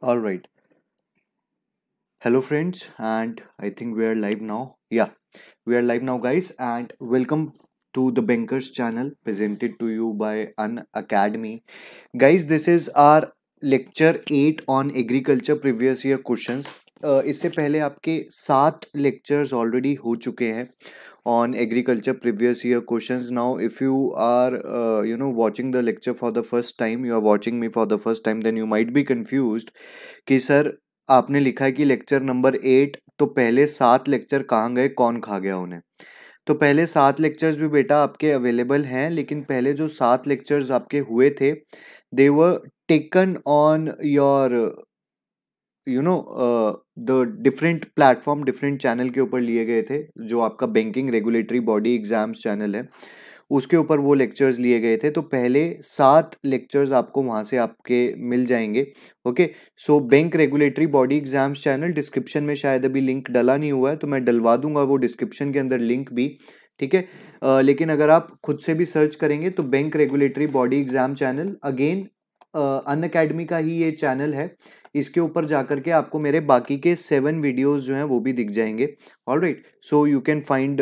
all right hello friends and i think we are live now yeah we are live now guys and welcome to the bankers channel presented to you by an academy guys this is our lecture 8 on agriculture previous year questions uh, इससे पहले आपके सात lectures already हो चुके हैं on agriculture previous year questions now if you are uh, you know watching the lecture for the first time you are watching me for the first time then you might be confused ki sir aapne likha hai ki lecture number 8 to pehle saat lecture kahan gaye कौन kha gaya unhe तो पहले सात lectures भी बेटा आपके available हैं लेकिन पहले जो सात लेक्चर्स आपके हुए थे they were taken on your you know the different platform different channel के ऊपर लिए गए थे जो आपका banking regulatory body exams channel है उसके ऊपर वो लेक्चर्स लिए गए थे तो पहले सात लेक्चर्स आपको वहाँ से आपके मिल जाएंगे okay so bank regulatory body exams channel description में शायद अभी लिंक डला नहीं हुआ है तो मैं डलवा दूंगा वो डिस्क्रिप्शन के अंदर लिंक भी ठीक है uh, लेकिन अगर आप खुद से भी सर्च करेंगे तो bank regulatory body exam channel again Unacademy का ही ये चैनल है इसके ऊपर जाकर के आपको मेरे बाकी के सेवन वीडियोज़ जो हैं वो भी दिख जाएंगे all right so you can find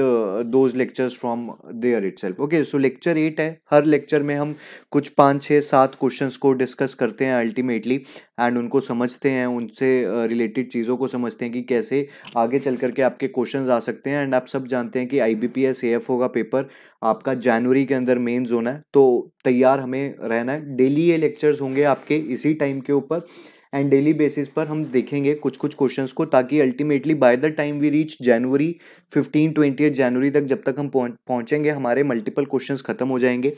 those lectures from there itself okay so lecture eight है हर लेक्चर में हम कुछ पाँच छः सात क्वेश्चन को डिस्कस करते हैं अल्टीमेटली एंड उनको समझते हैं उनसे रिलेटेड uh, चीज़ों को समझते हैं कि कैसे आगे चल करके आपके क्वेश्चन आ सकते हैं एंड आप सब जानते हैं कि I B P S A F होगा पेपर आपका जनवरी के अंदर मेन जोन है तो तैयार हमें रहना है डेली ये लेक्चर्स होंगे आपके इसी टाइम के ऊपर एंड डेली बेसिस पर हम देखेंगे कुछ कुछ क्वेश्चंस को ताकि ultimately by the time we reach जनवरी फिफ्टीन ट्वेंटी जनवरी तक जब तक हम पहुंचेंगे हमारे मल्टीपल क्वेश्चंस खत्म हो जाएंगे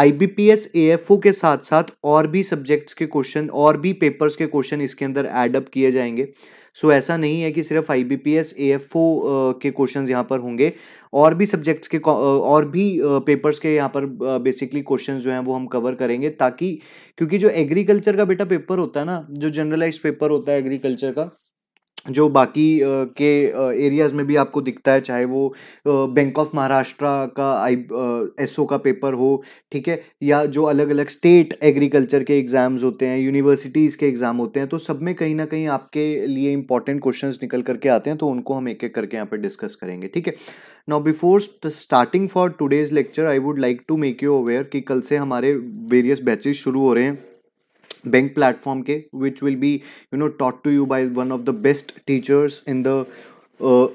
आईबीपीएस एएफओ के साथ साथ और भी सब्जेक्ट्स के क्वेश्चन और भी पेपर्स के क्वेश्चन इसके अंदर एडअप किए जाएंगे सो so, ऐसा नहीं है कि सिर्फ I B P S A F O के क्वेश्चन यहाँ पर होंगे और भी सब्जेक्ट्स के और भी पेपर्स के यहाँ पर बेसिकली क्वेश्चन जो हैं वो हम कवर करेंगे ताकि क्योंकि जो एग्रीकल्चर का बेटा पेपर होता है ना जो जनरलाइज पेपर होता है एग्रीकल्चर का जो बाकी के एरियाज़ में भी आपको दिखता है चाहे वो बैंक ऑफ महाराष्ट्र का आई एस का पेपर हो ठीक है या जो अलग अलग स्टेट एग्रीकल्चर के एग्ज़ाम्स होते हैं यूनिवर्सिटीज़ के एग्ज़ाम होते हैं तो सब में कहीं ना कहीं आपके लिए इंपॉर्टेंट क्वेश्चंस निकल करके आते हैं तो उनको हम एक एक करके यहाँ पर डिस्कस करेंगे ठीक है now before starting for today's lecture I would like to make you aware कि कल से हमारे वेरियस बैचेज शुरू हो रहे हैं बैंक प्लेटफॉर्म के which will be you know taught to you by one of the best teachers in the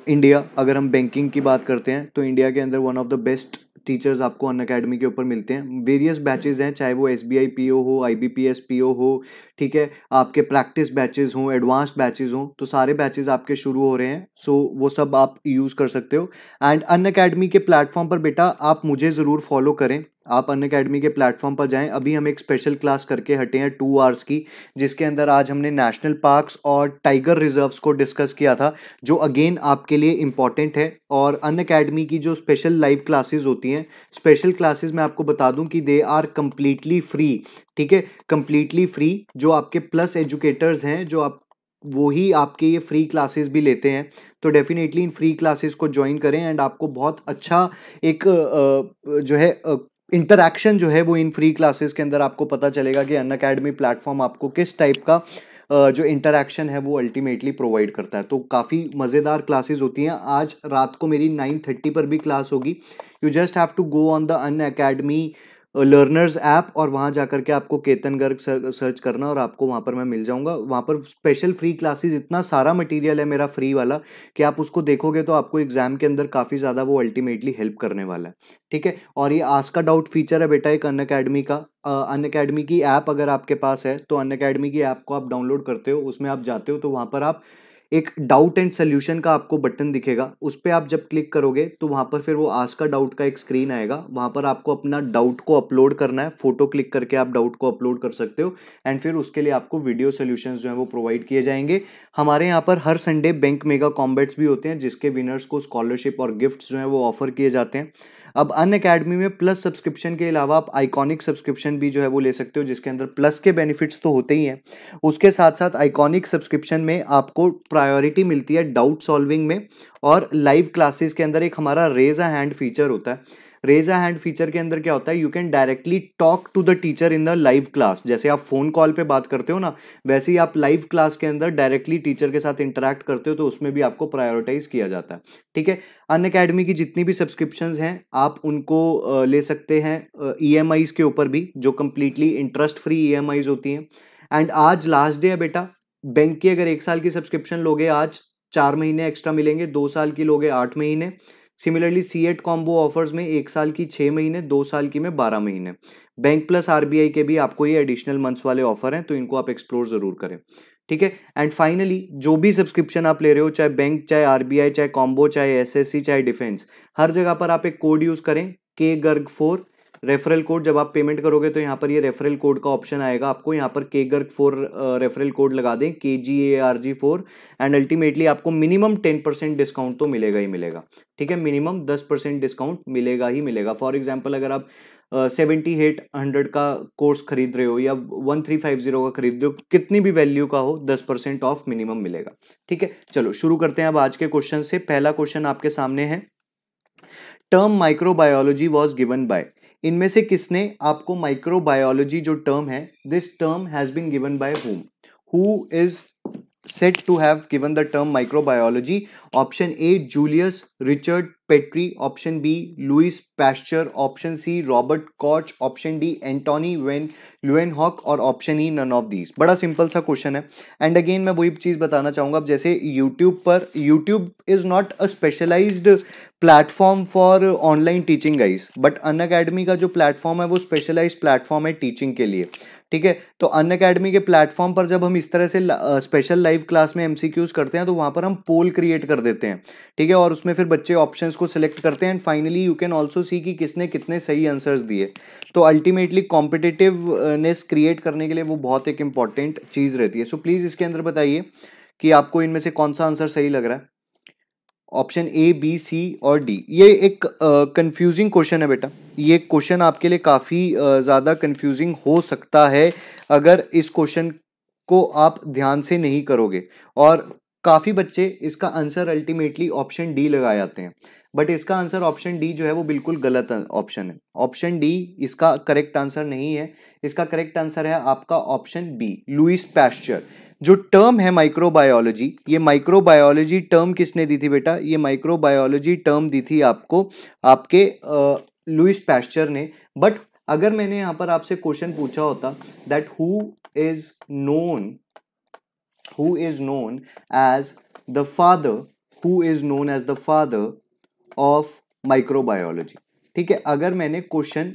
India अगर हम बैंकिंग की बात करते हैं तो इंडिया के अंदर one of the best teachers आपको अन अकेडमी के ऊपर मिलते हैं वेरियस बैचेज हैं चाहे वो S B I P O हो I B P S P O हो ठीक है आपके प्रैक्टिस बैचेस हों एडवांस बैचेस हों तो सारे बैचेस आपके शुरू हो रहे हैं सो so, वो सब आप यूज़ कर सकते हो एंड अन अकेडमी के प्लेटफॉर्म पर बेटा आप मुझे ज़रूर फॉलो करें आप अन अकेडमी के प्लेटफॉर्म पर जाएं अभी हम एक स्पेशल क्लास करके हटे हैं टू आवर्स की जिसके अंदर आज हमने नेशनल पार्क्स और टाइगर रिजर्व्स को डिस्कस किया था जो अगेन आपके लिए इम्पॉर्टेंट है और अन अकेडमी की जो स्पेशल लाइव क्लासेस होती हैं स्पेशल क्लासेस मैं आपको बता दूं कि दे आर कम्प्लीटली फ्री ठीक है कम्प्लीटली फ्री जो आपके प्लस एजुकेटर्स हैं जो आप वो ही आपके ये फ्री क्लासेस भी लेते हैं तो डेफिनेटली इन फ्री क्लासेस को ज्वाइन करें एंड आपको बहुत अच्छा एक जो है इंटरेक्शन जो है वो इन फ्री क्लासेस के अंदर आपको पता चलेगा कि अन अकेडमी प्लेटफॉर्म आपको किस टाइप का जो इंटरेक्शन है वो अल्टीमेटली प्रोवाइड करता है तो काफ़ी मज़ेदार क्लासेस होती हैं आज रात को मेरी नाइन थर्टी पर भी क्लास होगी you just have to go on the Unacademy learners app और वहाँ जा करके आपको केतन गर्ग सर्च करना और आपको वहाँ पर मैं मिल जाऊँगा वहाँ पर स्पेशल फ्री क्लासेस इतना सारा मटेरियल है मेरा फ्री वाला कि आप उसको देखोगे तो आपको एग्ज़ाम के अंदर काफ़ी ज़्यादा वो अल्टीमेटली हेल्प करने वाला है ठीक है और ये आज का डाउट फीचर है बेटा एक अन अकेडमी का अन अकेडमी की ऐप अगर आपके पास है तो अन अकेडमी की ऐप को आप डाउनलोड करते हो उसमें आप जाते हो तो वहाँ पर आप एक डाउट एंड सोल्यूशन का आपको बटन दिखेगा उस पर आप जब क्लिक करोगे तो वहाँ पर फिर वो आज का डाउट का एक स्क्रीन आएगा वहाँ पर आपको अपना डाउट को अपलोड करना है फोटो क्लिक करके आप डाउट को अपलोड कर सकते हो एंड फिर उसके लिए आपको वीडियो सोल्यूशन जो है वो प्रोवाइड किए जाएंगे हमारे यहाँ पर हर संडे बैंक मेगा कॉम्बेट्स भी होते हैं जिसके विनर्स को स्कॉलरशिप और गिफ्ट जो है वो ऑफर किए जाते हैं अब अन अकेडमी में प्लस सब्सक्रिप्शन के अलावा आप आइकॉनिक सब्सक्रिप्शन भी जो है वो ले सकते हो जिसके अंदर प्लस के बेनिफिट्स तो होते ही हैं उसके साथ साथ आइकॉनिक सब्सक्रिप्शन में आपको प्रायोरिटी मिलती है डाउट सॉल्विंग में और लाइव क्लासेस के अंदर एक हमारा रेज अ हैंड फीचर होता है रेज अ हैंड फीचर के अंदर क्या होता है you can directly talk to the teacher in the live class जैसे आप फोन कॉल पे बात करते हो ना वैसे ही आप लाइव क्लास के अंदर डायरेक्टली टीचर के साथ इंटरेक्ट करते हो तो उसमें भी आपको प्रायोरिटाइज किया जाता है ठीक है अन अकेडमी की जितनी भी सब्सक्रिप्शन हैं आप उनको ले सकते हैं ई एम आईज के ऊपर भी जो completely interest free E M होती हैं एंड आज लास्ट डे है बेटा बैंक की अगर एक साल की सब्सक्रिप्शन लोगे आज चार महीने एक्स्ट्रा मिलेंगे दो साल की लोगे आठ महीने similarly see eight combo offers में एक साल की छः महीने दो साल की में बारह महीने बैंक प्लस आरबीआई के भी आपको ये एडिशनल मंथ्स वाले ऑफर हैं तो इनको आप एक्सप्लोर ज़रूर करें ठीक है एंड फाइनली जो भी सब्सक्रिप्शन आप ले रहे हो चाहे बैंक चाहे आरबीआई चाहे कॉम्बो चाहे एस चाहे डिफेंस हर जगह पर आप एक कोड यूज़ करें के गर्ग फोर रेफरल कोड जब आप पेमेंट करोगे तो यहाँ पर ये रेफरल कोड का ऑप्शन आएगा आपको यहाँ पर के गर्क फोर रेफरल कोड लगा दें K G A R G four and ultimately आपको मिनिमम टेन परसेंट डिस्काउंट तो मिलेगा ही मिलेगा ठीक है मिनिमम दस परसेंट डिस्काउंट मिलेगा ही मिलेगा फॉर एग्जाम्पल अगर आप सेवेंटी एट हंड्रेड का कोर्स खरीद रहे हो या वन थ्री फाइव जीरो का खरीद रहे हो कितनी भी वैल्यू का हो दस परसेंट ऑफ मिनिमम मिलेगा ठीक है चलो शुरू करते हैं अब आज के क्वेश्चन से पहला क्वेश्चन आपके सामने है term microbiology was given by इनमें से किसने आपको माइक्रोबायोलॉजी जो टर्म है this term has been given by whom who is said to have given the term microbiology option a julius richard option option b louis option option c robert koch option d anthony wen leeuwenhoek और option E none of these बड़ा simple सा question है and again मैं वही चीज़ बताना चाहूँगा अब जैसे यूट्यूब पर YouTube is not a specialised platform for online teaching guys but Unacademy का जो प्लेटफॉर्म है वो स्पेशलाइज प्लेटफॉर्म है टीचिंग के लिए ठीक है तो अन अकेडमी के प्लेटफॉर्म पर जब हम इस तरह से स्पेशल लाइव क्लास में एमसीक्यूज करते हैं तो वहां पर हम पोल क्रिएट कर देते हैं ठीक है और उसमें फिर बच्चे ऑप्शन को सिलेक्ट करते हैं and finally you can also see कि किसने कितने सही आंसर्स दिए तो अल्टीमेटली कॉम्पिटेटिवनेस क्रिएट करने के लिए वो बहुत एक इंपॉर्टेंट चीज़ रहती है सो so, प्लीज़ इसके अंदर बताइए कि आपको इनमें से कौन सा आंसर सही लग रहा है ऑप्शन ए बी सी और डी ये एक कंफ्यूजिंग uh, क्वेश्चन है बेटा ये क्वेश्चन आपके लिए काफ़ी uh, ज़्यादा कंफ्यूजिंग हो सकता है अगर इस क्वेश्चन को आप ध्यान से नहीं करोगे और काफ़ी बच्चे इसका आंसर अल्टीमेटली ऑप्शन डी लगा जाते हैं बट इसका आंसर ऑप्शन डी जो है वो बिल्कुल गलत ऑप्शन है ऑप्शन डी इसका करेक्ट आंसर नहीं है इसका करेक्ट आंसर है आपका ऑप्शन बी लुइस पैश्चर जो टर्म है माइक्रोबायोलॉजी ये माइक्रोबायोलॉजी टर्म किसने दी थी बेटा ये माइक्रोबायोलॉजी टर्म दी थी आपको आपके लुइस पैस्चर ने बट अगर मैंने यहां पर आपसे क्वेश्चन पूछा होता that who is known who is known as the father who is known as the father of microbiology ठीक है अगर मैंने क्वेश्चन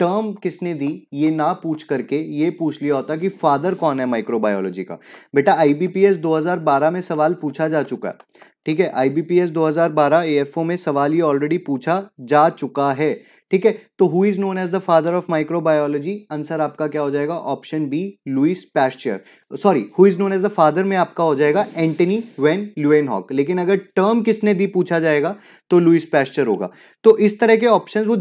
टर्म किसने दी ये ना पूछ करके ये पूछ लिया होता कि फादर कौन है माइक्रोबायोलॉजी का बेटा आईबीपीएस 2012 में सवाल पूछा जा चुका है ठीक है आईबीपीएस 2012 एएफओ में सवाल ये ऑलरेडी पूछा जा चुका है ठीक है तो who is known as the father of microbiology answer आपका क्या हो जाएगा option B Louis Pasteur sorry who is known as the father में आपका हो जाएगा एंटनी वेन ल्यूएनहॉक लेकिन अगर टर्म किसने दी पूछा जाएगा तो लुइस पैस्चर होगा तो इस तरह के ऑप्शन वो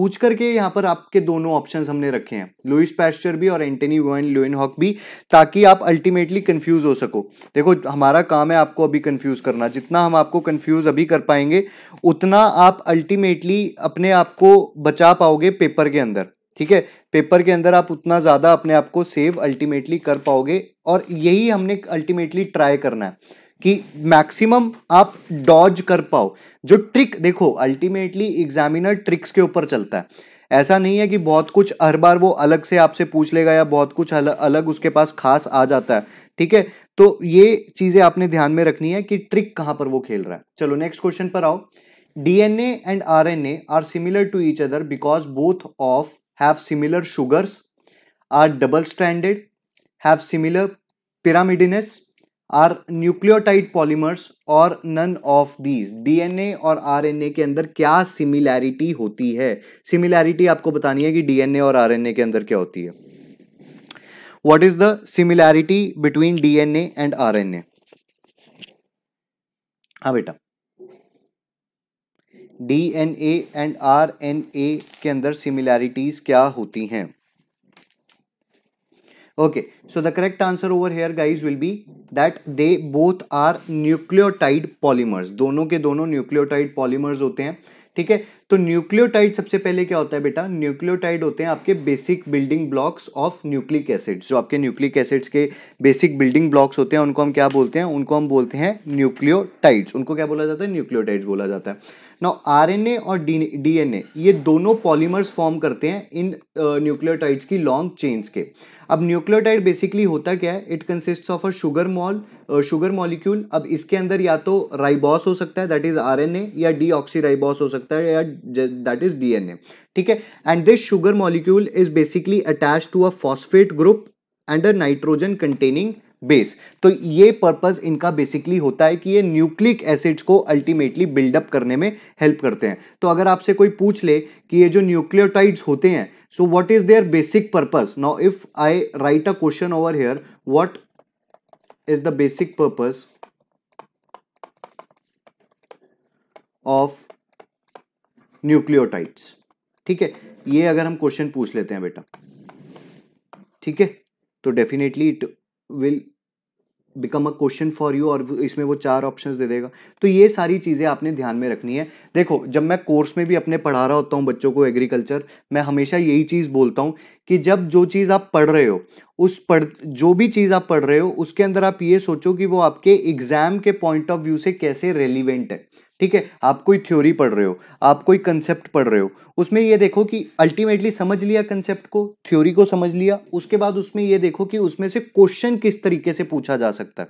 बूझ करके यहाँ पर आपके दोनों ऑप्शन हमने रखे हैं लुइस पैस्चर भी और एंटनी वोन लुइन हॉक भी ताकि आप अल्टीमेटली कन्फ्यूज हो सको देखो हमारा काम है आपको अभी कंफ्यूज करना जितना हम आपको कंफ्यूज अभी कर पाएंगे उतना आप अल्टीमेटली अपने आप को बचा पाओगे पेपर के अंदर ठीक है पेपर के अंदर आप उतना ज़्यादा अपने आप को सेव अल्टीमेटली कर पाओगे और यही हमने अल्टीमेटली ट्राई करना है कि मैक्सिमम आप डॉज कर पाओ जो ट्रिक देखो अल्टीमेटली एग्जामिनर ट्रिक्स के ऊपर चलता है ऐसा नहीं है कि बहुत कुछ हर बार वो अलग से आपसे पूछ लेगा या बहुत कुछ अलग अलग उसके पास खास आ जाता है ठीक है तो ये चीज़ें आपने ध्यान में रखनी है कि ट्रिक कहां पर वो खेल रहा है चलो नेक्स्ट क्वेश्चन पर आओ DNA and RNA are similar to each other because both of have similar sugars are double standard have similar pyrimidines are nucleotide polymers और नन ऑफ दीज डीएनए और आरएनए के अंदर क्या सिमिलैरिटी होती है similarity आपको बतानी है कि डीएनए और आरएनए के अंदर क्या होती है what is the similarity between DNA and RNA हाँ बेटा डीएनए एंड आरएनए के अंदर सिमिलैरिटीज क्या होती हैं okay so the correct answer over here guys will be that they both are nucleotide polymers दोनों के दोनों न्यूक्लियोटाइड polymers होते हैं ठीक है तो न्यूक्लियोटाइड सबसे पहले क्या होता है बेटा न्यूक्लियोटाइड होते हैं आपके basic building blocks of nucleic acids जो आपके न्यूक्लिक एसिड्स के बेसिक बिल्डिंग ब्लॉक्स होते हैं उनको हम क्या बोलते हैं उनको हम बोलते हैं न्यूक्लियोटाइड्स उनको क्या बोला जाता है न्यूक्लियोटाइड्स बोला जाता है ना आरएनए और डीएनए ये दोनों पॉलीमर्स फॉर्म करते हैं इन न्यूक्लियोटाइड्स uh, की लॉन्ग चेन्स के अब न्यूक्लियोटाइड बेसिकली होता क्या है it consist of a sugar mol sugar molecule अब इसके अंदर या तो राइबॉस हो सकता है दैट इज ए या डी ऑक्सी राइबॉस हो सकता है या दैट इज डी ठीक है and this sugar molecule is basically attach to a phosphate group and a nitrogen containing base तो ये पर्पस इनका बेसिकली होता है कि ये न्यूक्लिक एसिड्स को अल्टीमेटली बिल्डअप करने में हेल्प करते हैं तो अगर आपसे कोई पूछ ले कि ये जो न्यूक्लियोटाइड्स होते हैं so what is their basic purpose now if I write a question over here what is the basic purpose of nucleotides ठीक है ये अगर हम क्वेश्चन पूछ लेते हैं बेटा ठीक है तो definitely it will become a question for you और इसमें वो चार ऑप्शंस दे देगा तो ये सारी चीज़ें आपने ध्यान में रखनी है देखो जब मैं कोर्स में भी अपने पढ़ा रहा होता हूँ बच्चों को एग्रीकल्चर मैं हमेशा यही चीज़ बोलता हूँ कि जब जो चीज़ आप पढ़ रहे हो उस पढ़ जो भी चीज़ आप पढ़ रहे हो उसके अंदर आप ये सोचो कि वो आपके एग्ज़ाम के पॉइंट ऑफ व्यू से कैसे रेलिवेंट है ठीक है आप कोई थ्योरी पढ़ रहे हो आप कोई कंसेप्ट पढ़ रहे हो उसमें ये देखो कि अल्टीमेटली समझ लिया कंसेप्ट को थ्योरी को समझ लिया उसके बाद उसमें ये देखो कि उसमें से क्वेश्चन किस तरीके से पूछा जा सकता है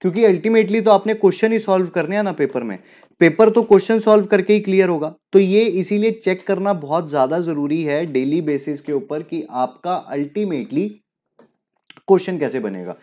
क्योंकि अल्टीमेटली तो आपने क्वेश्चन ही सॉल्व करने हैं ना पेपर में पेपर तो क्वेश्चन सॉल्व करके ही क्लियर होगा तो ये इसीलिए चेक करना बहुत ज़्यादा ज़रूरी है डेली बेसिस के ऊपर कि आपका अल्टीमेटली क्वेश्चन कैसे बनेगा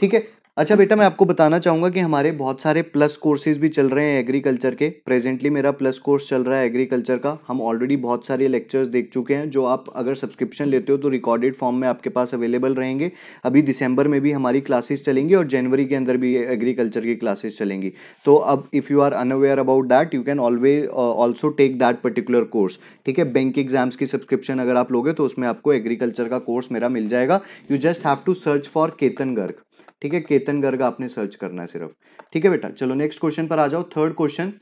ठीक है अच्छा बेटा मैं आपको बताना चाहूँगा कि हमारे बहुत सारे प्लस कोर्सेज भी चल रहे हैं एग्रीकल्चर के प्रेजेंटली मेरा प्लस कोर्स चल रहा है एग्रीकल्चर का हम ऑलरेडी बहुत सारे लेक्चर्स देख चुके हैं जो आप अगर सब्सक्रिप्शन लेते हो तो रिकॉर्डेड फॉर्म में आपके पास अवेलेबल रहेंगे अभी दिसंबर में भी हमारी क्लासेस चलेंगी और जनवरी के अंदर भी एग्रीकल्चर की क्लासेस चलेंगी तो अब if you are unaware about that you can always also take that particular course ठीक है बैंक एग्जाम्स की सब्सक्रिप्शन अगर आप लोगे तो उसमें आपको एग्रीकल्चर का कोर्स मेरा मिल जाएगा you just have to search for Ketan Garg ठीक है केतन गर्ग आपने सर्च करना है सिर्फ ठीक है बेटा चलो नेक्स्ट क्वेश्चन पर आ जाओ third question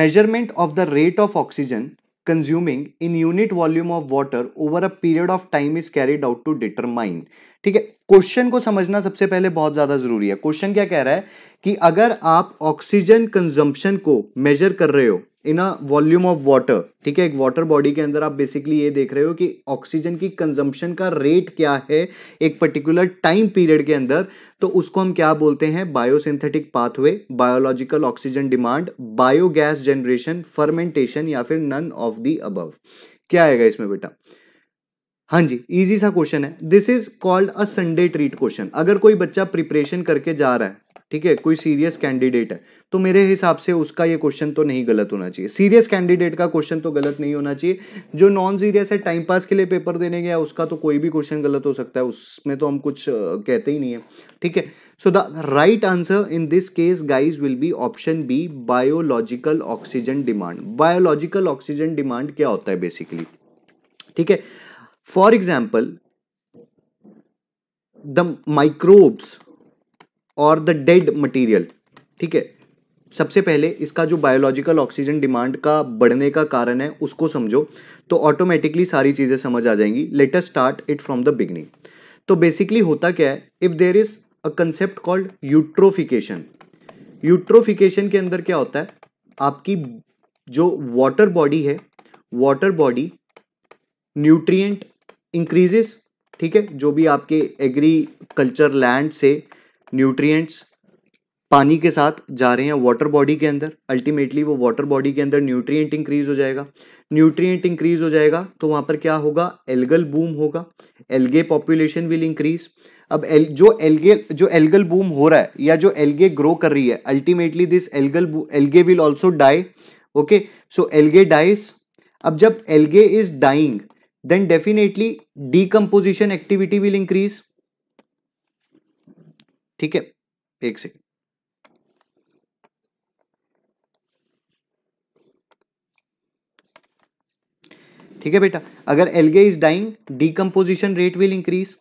measurement of the rate of oxygen consuming in unit volume of water over a period of time is carried out to determine ठीक है क्वेश्चन को समझना सबसे पहले बहुत ज्यादा जरूरी है क्वेश्चन क्या कह रहा है कि अगर आप ऑक्सीजन कंजम्पशन को मेजर कर रहे हो in a volume of water ठीक है एक वाटर बॉडी के अंदर आप बेसिकली ये देख रहे हो कि ऑक्सीजन की कंजम्पशन का रेट क्या है एक पर्टिकुलर टाइम पीरियड के अंदर तो उसको हम क्या बोलते हैं biosynthetic pathway biological oxygen demand biogas generation fermentation या फिर नन ऑफ दी अबव क्या आएगा इसमें बेटा हाँ जी इजी सा क्वेश्चन है this is called a Sunday treat question अगर कोई बच्चा प्रिपरेशन करके जा रहा है ठीक है कोई सीरियस कैंडिडेट है तो मेरे हिसाब से उसका ये क्वेश्चन तो नहीं गलत होना चाहिए सीरियस कैंडिडेट का क्वेश्चन तो गलत नहीं होना चाहिए जो नॉन सीरियस है टाइम पास के लिए पेपर देने गया उसका तो कोई भी क्वेश्चन गलत हो सकता है उसमें तो हम कुछ कहते ही नहीं है ठीक है so the right answer in this case guys will be option B biological oxygen demand biological oxygen demand क्या होता है बेसिकली ठीक है फॉर एग्जाम्पल द माइक्रोब्स और द डेड मटीरियल ठीक है सबसे पहले इसका जो बायोलॉजिकल ऑक्सीजन डिमांड का बढ़ने का कारण है उसको समझो तो ऑटोमेटिकली सारी चीज़ें समझ आ जाएंगी us start it from the beginning तो बेसिकली होता क्या है if there is a concept called eutrophication eutrophication के अंदर क्या होता है आपकी जो वाटर बॉडी है वाटर बॉडी न्यूट्रिएंट इंक्रीजेस ठीक है जो भी आपके एग्रीकल्चर लैंड से न्यूट्रिएंट्स पानी के साथ जा रहे हैं वाटर बॉडी के अंदर अल्टीमेटली वो वाटर बॉडी के अंदर न्यूट्रिएंट इंक्रीज हो जाएगा न्यूट्रिएंट इंक्रीज हो जाएगा तो वहाँ पर क्या होगा एल्गल बूम होगा एल्गे पॉपुलेशन विल इंक्रीज अब एल जो एल्गे जो एल्गल बूम हो रहा है या जो एल्गे ग्रो कर रही है ultimately this algal algae will also die okay so algae dies अब जब algae is dying then definitely decomposition activity will increase ठीक है एक सेकेंड ठीक है बेटा अगर algae is dying decomposition rate will increase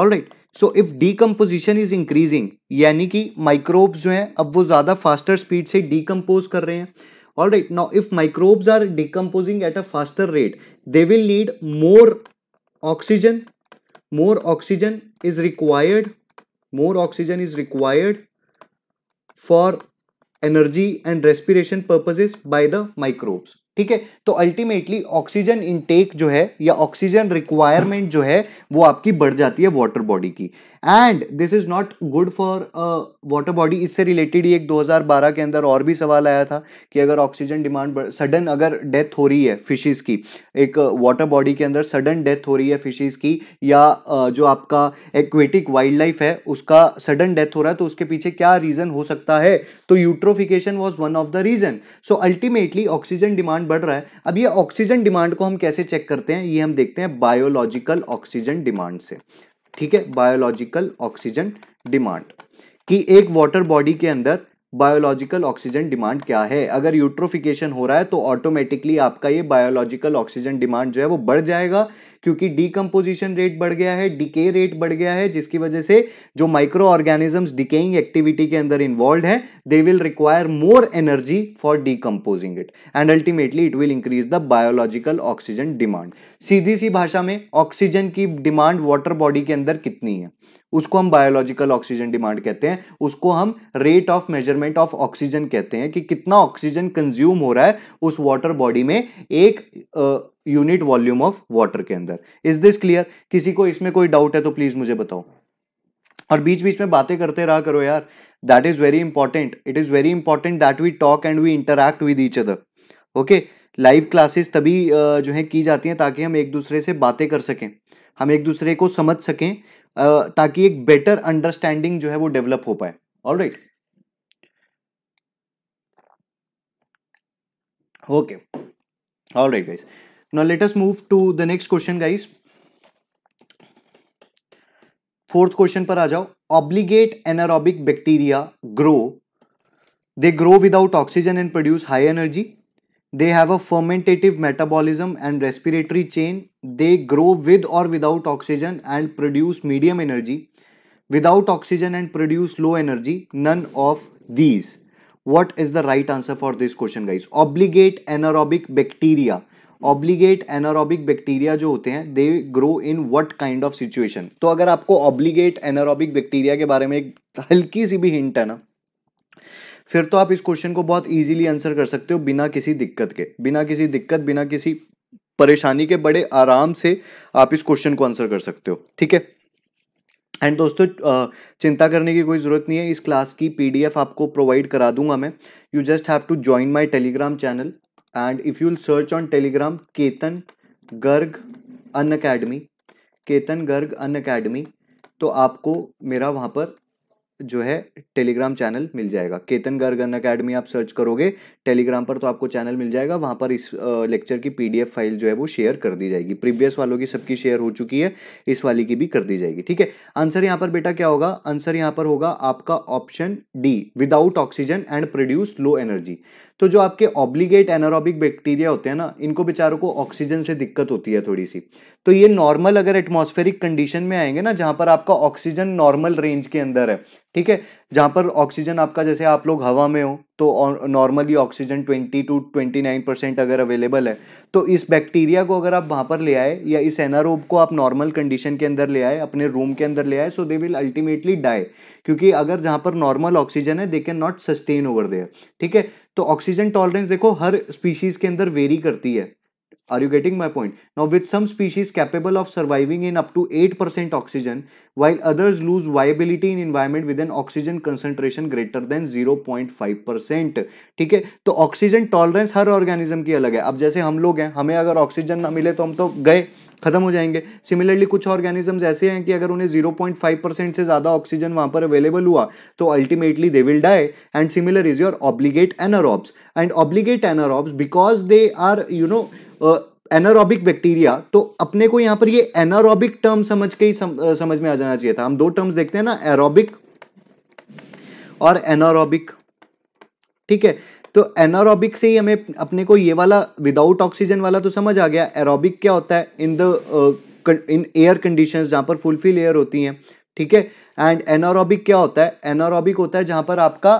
all right so if decomposition is increasing यानी कि माइक्रोब्स जो हैं अब वो ज्यादा फास्टर स्पीड से डीकम्पोज कर रहे हैं all right now if microbes are decomposing at a faster rate they will need more oxygen more oxygen is required more oxygen is required for energy and respiration purposes by the microbes ठीक है तो ultimately oxygen intake जो है या oxygen requirement जो है वो आपकी बढ़ जाती है वाटर बॉडी की and this is not good for water body इससे रिलेटेड ही एक 2012 के अंदर और भी सवाल आया था कि अगर ऑक्सीजन डिमांड सडन अगर डेथ हो रही है फिशेज की एक वाटर uh, बॉडी के अंदर सडन डेथ हो रही है फिशेज की या uh, जो आपका एक्वेटिक वाइल्ड लाइफ है उसका सडन डेथ हो रहा है तो उसके पीछे क्या रीजन हो सकता है तो eutrophication was one of the reason so ultimately oxygen demand demand बढ़ रहा है अब ये ऑक्सीजन डिमांड को हम कैसे चेक करते हैं ये हम देखते हैं बायोलॉजिकल ऑक्सीजन डिमांड से ठीक है बायोलॉजिकल ऑक्सीजन डिमांड कि एक वाटर बॉडी के अंदर बायोलॉजिकल ऑक्सीजन डिमांड क्या है अगर यूट्रोफिकेशन हो रहा है तो ऑटोमेटिकली आपका ये बायोलॉजिकल ऑक्सीजन डिमांड जो है वो बढ़ जाएगा क्योंकि डीकम्पोजिशन रेट बढ़ गया है डिके रेट बढ़ गया है जिसकी वजह से जो माइक्रो ऑर्गेनिजम्स डिकेइंग एक्टिविटी के अंदर इन्वॉल्व है they will require more energy for decomposing it and ultimately it will increase the biological oxygen demand सीधी सी भाषा में ऑक्सीजन की डिमांड वाटर बॉडी के अंदर कितनी है उसको हम बायोलॉजिकल ऑक्सीजन डिमांड कहते हैं उसको हम rate of measurement of oxygen कहते हैं कि कितना ऑक्सीजन कंज्यूम हो रहा है उस वाटर बॉडी में एक यूनिट वॉल्यूम ऑफ वाटर के अंदर इज दिस क्लियर किसी को इसमें कोई डाउट है तो प्लीज मुझे बताओ और बीच बीच में बातें करते रहा करो यार that is very important it is very important that we talk and we interact with each other okay live classes तभी जो है की जाती हैं ताकि हम एक दूसरे से बातें कर सकें हम एक दूसरे को समझ सकें ताकि एक बेटर अंडरस्टैंडिंग जो है वो डेवलप हो पाए all right okay all right guys now let us move to the next question guys fourth question पर आ जाओ obligate anaerobic bacteria grow they grow without oxygen and produce high energy They have a fermentative metabolism and respiratory chain. They grow with or without oxygen and produce medium energy. Without oxygen and produce low energy. None of these. What is the right answer for this question guys? Obligate anaerobic bacteria. Obligate anaerobic bacteria जो होते हैं they grow in what kind of situation तो अगर आपको obligate anaerobic bacteria के बारे में एक हल्की सी भी हिंट है ना फिर तो आप इस क्वेश्चन को बहुत ईजिली आंसर कर सकते हो बिना किसी दिक्कत के बिना किसी दिक्कत बिना किसी परेशानी के बड़े आराम से आप इस क्वेश्चन को आंसर कर सकते हो ठीक है एंड दोस्तों चिंता करने की कोई ज़रूरत नहीं है इस क्लास की पीडीएफ आपको प्रोवाइड करा दूंगा मैं you just have to join my Telegram channel and if you'll search on Telegram Ketan Garg Unacademy Ketan Garg Unacademy तो आपको मेरा वहाँ पर जो है टेलीग्राम चैनल मिल जाएगा केतन गर्गन अकेडमी आप सर्च करोगे टेलीग्राम पर तो आपको चैनल मिल जाएगा वहाँ पर इस लेक्चर की पीडीएफ फाइल जो है वो शेयर कर दी जाएगी प्रीवियस वालों की सबकी शेयर हो चुकी है इस वाली की भी कर दी जाएगी ठीक है आंसर यहाँ पर बेटा क्या होगा आंसर यहाँ पर होगा आपका option D without oxygen and produce low energy तो जो आपके ऑब्लीगेट एनारोबिक बैक्टीरिया होते हैं ना इनको बेचारों को ऑक्सीजन से दिक्कत होती है थोड़ी सी तो ये नॉर्मल अगर एटमॉस्फेरिक कंडीशन में आएंगे ना जहाँ पर आपका ऑक्सीजन नॉर्मल रेंज के अंदर है ठीक है जहाँ पर ऑक्सीजन आपका जैसे आप लोग हवा में हो तो नॉर्मली ऑक्सीजन 20 टू 29 परसेंट अगर अवेलेबल है तो इस बैक्टीरिया को अगर आप वहाँ पर ले आए या इस एनारोब को आप नॉर्मल कंडीशन के अंदर ले आए अपने रूम के अंदर ले आए so they will ultimately die क्योंकि अगर जहाँ पर नॉर्मल ऑक्सीजन है they can not sustain over there ठीक है तो ऑक्सीजन टॉलरेंस देखो हर स्पीशीज़ के अंदर वेरी करती है you getting my point now with some point? Now of surviving in up to eight percent oxygen while others lose while in environment with an oxygen concentration greater than zero point five percent ठीक है तो oxygen tolerance हर organism की अलग है अब जैसे हम लोग हैं हमें अगर ऑक्सीजन ना मिले तो हम तो गए खत्म हो जाएंगे सिमिलरली कुछ ऑर्गेनिजम्स ऐसे हैं कि अगर उन्हें 0.5 परसेंट से ज़्यादा ऑक्सीजन वहाँ पर अवेलेबल हुआ तो ultimately they will die and similar is your obligate anaerobes and obligate anaerobes because they are you know anaerobic bacteria तो अपने को यहां पर ये एनारोबिक टर्म समझ के ही सम, आ, समझ में आ जाना चाहिए था हम दो टर्म्स देखते हैं ना एरोबिक और एनारोबिक ठीक है तो एनारोबिक से ही हमें अपने को ये वाला विदाउट ऑक्सीजन वाला तो समझ आ गया एरोबिक क्या होता है in the in air conditions जहां पर फुलफिल एयर होती हैं ठीक है एंड एनारोबिक क्या होता है एनारोबिक होता है जहां पर आपका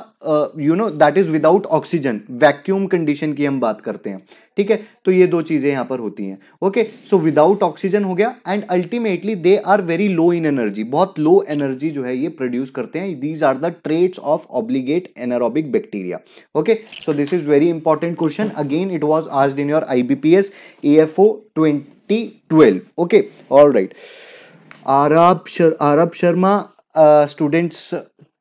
you know that is without oxygen vacuum condition की हम बात करते हैं ठीक है तो ये दो चीजें यहां पर होती हैं ओके सो विदाउट ऑक्सीजन हो गया and ultimately they are very low in energy बहुत लो एनर्जी जो है ये प्रोड्यूस करते हैं these are the traits of obligate anaerobic bacteria okay so this is very important question again it was आज in your I B P S A F O twenty twelve okay all right आरब शर आरब Sharma students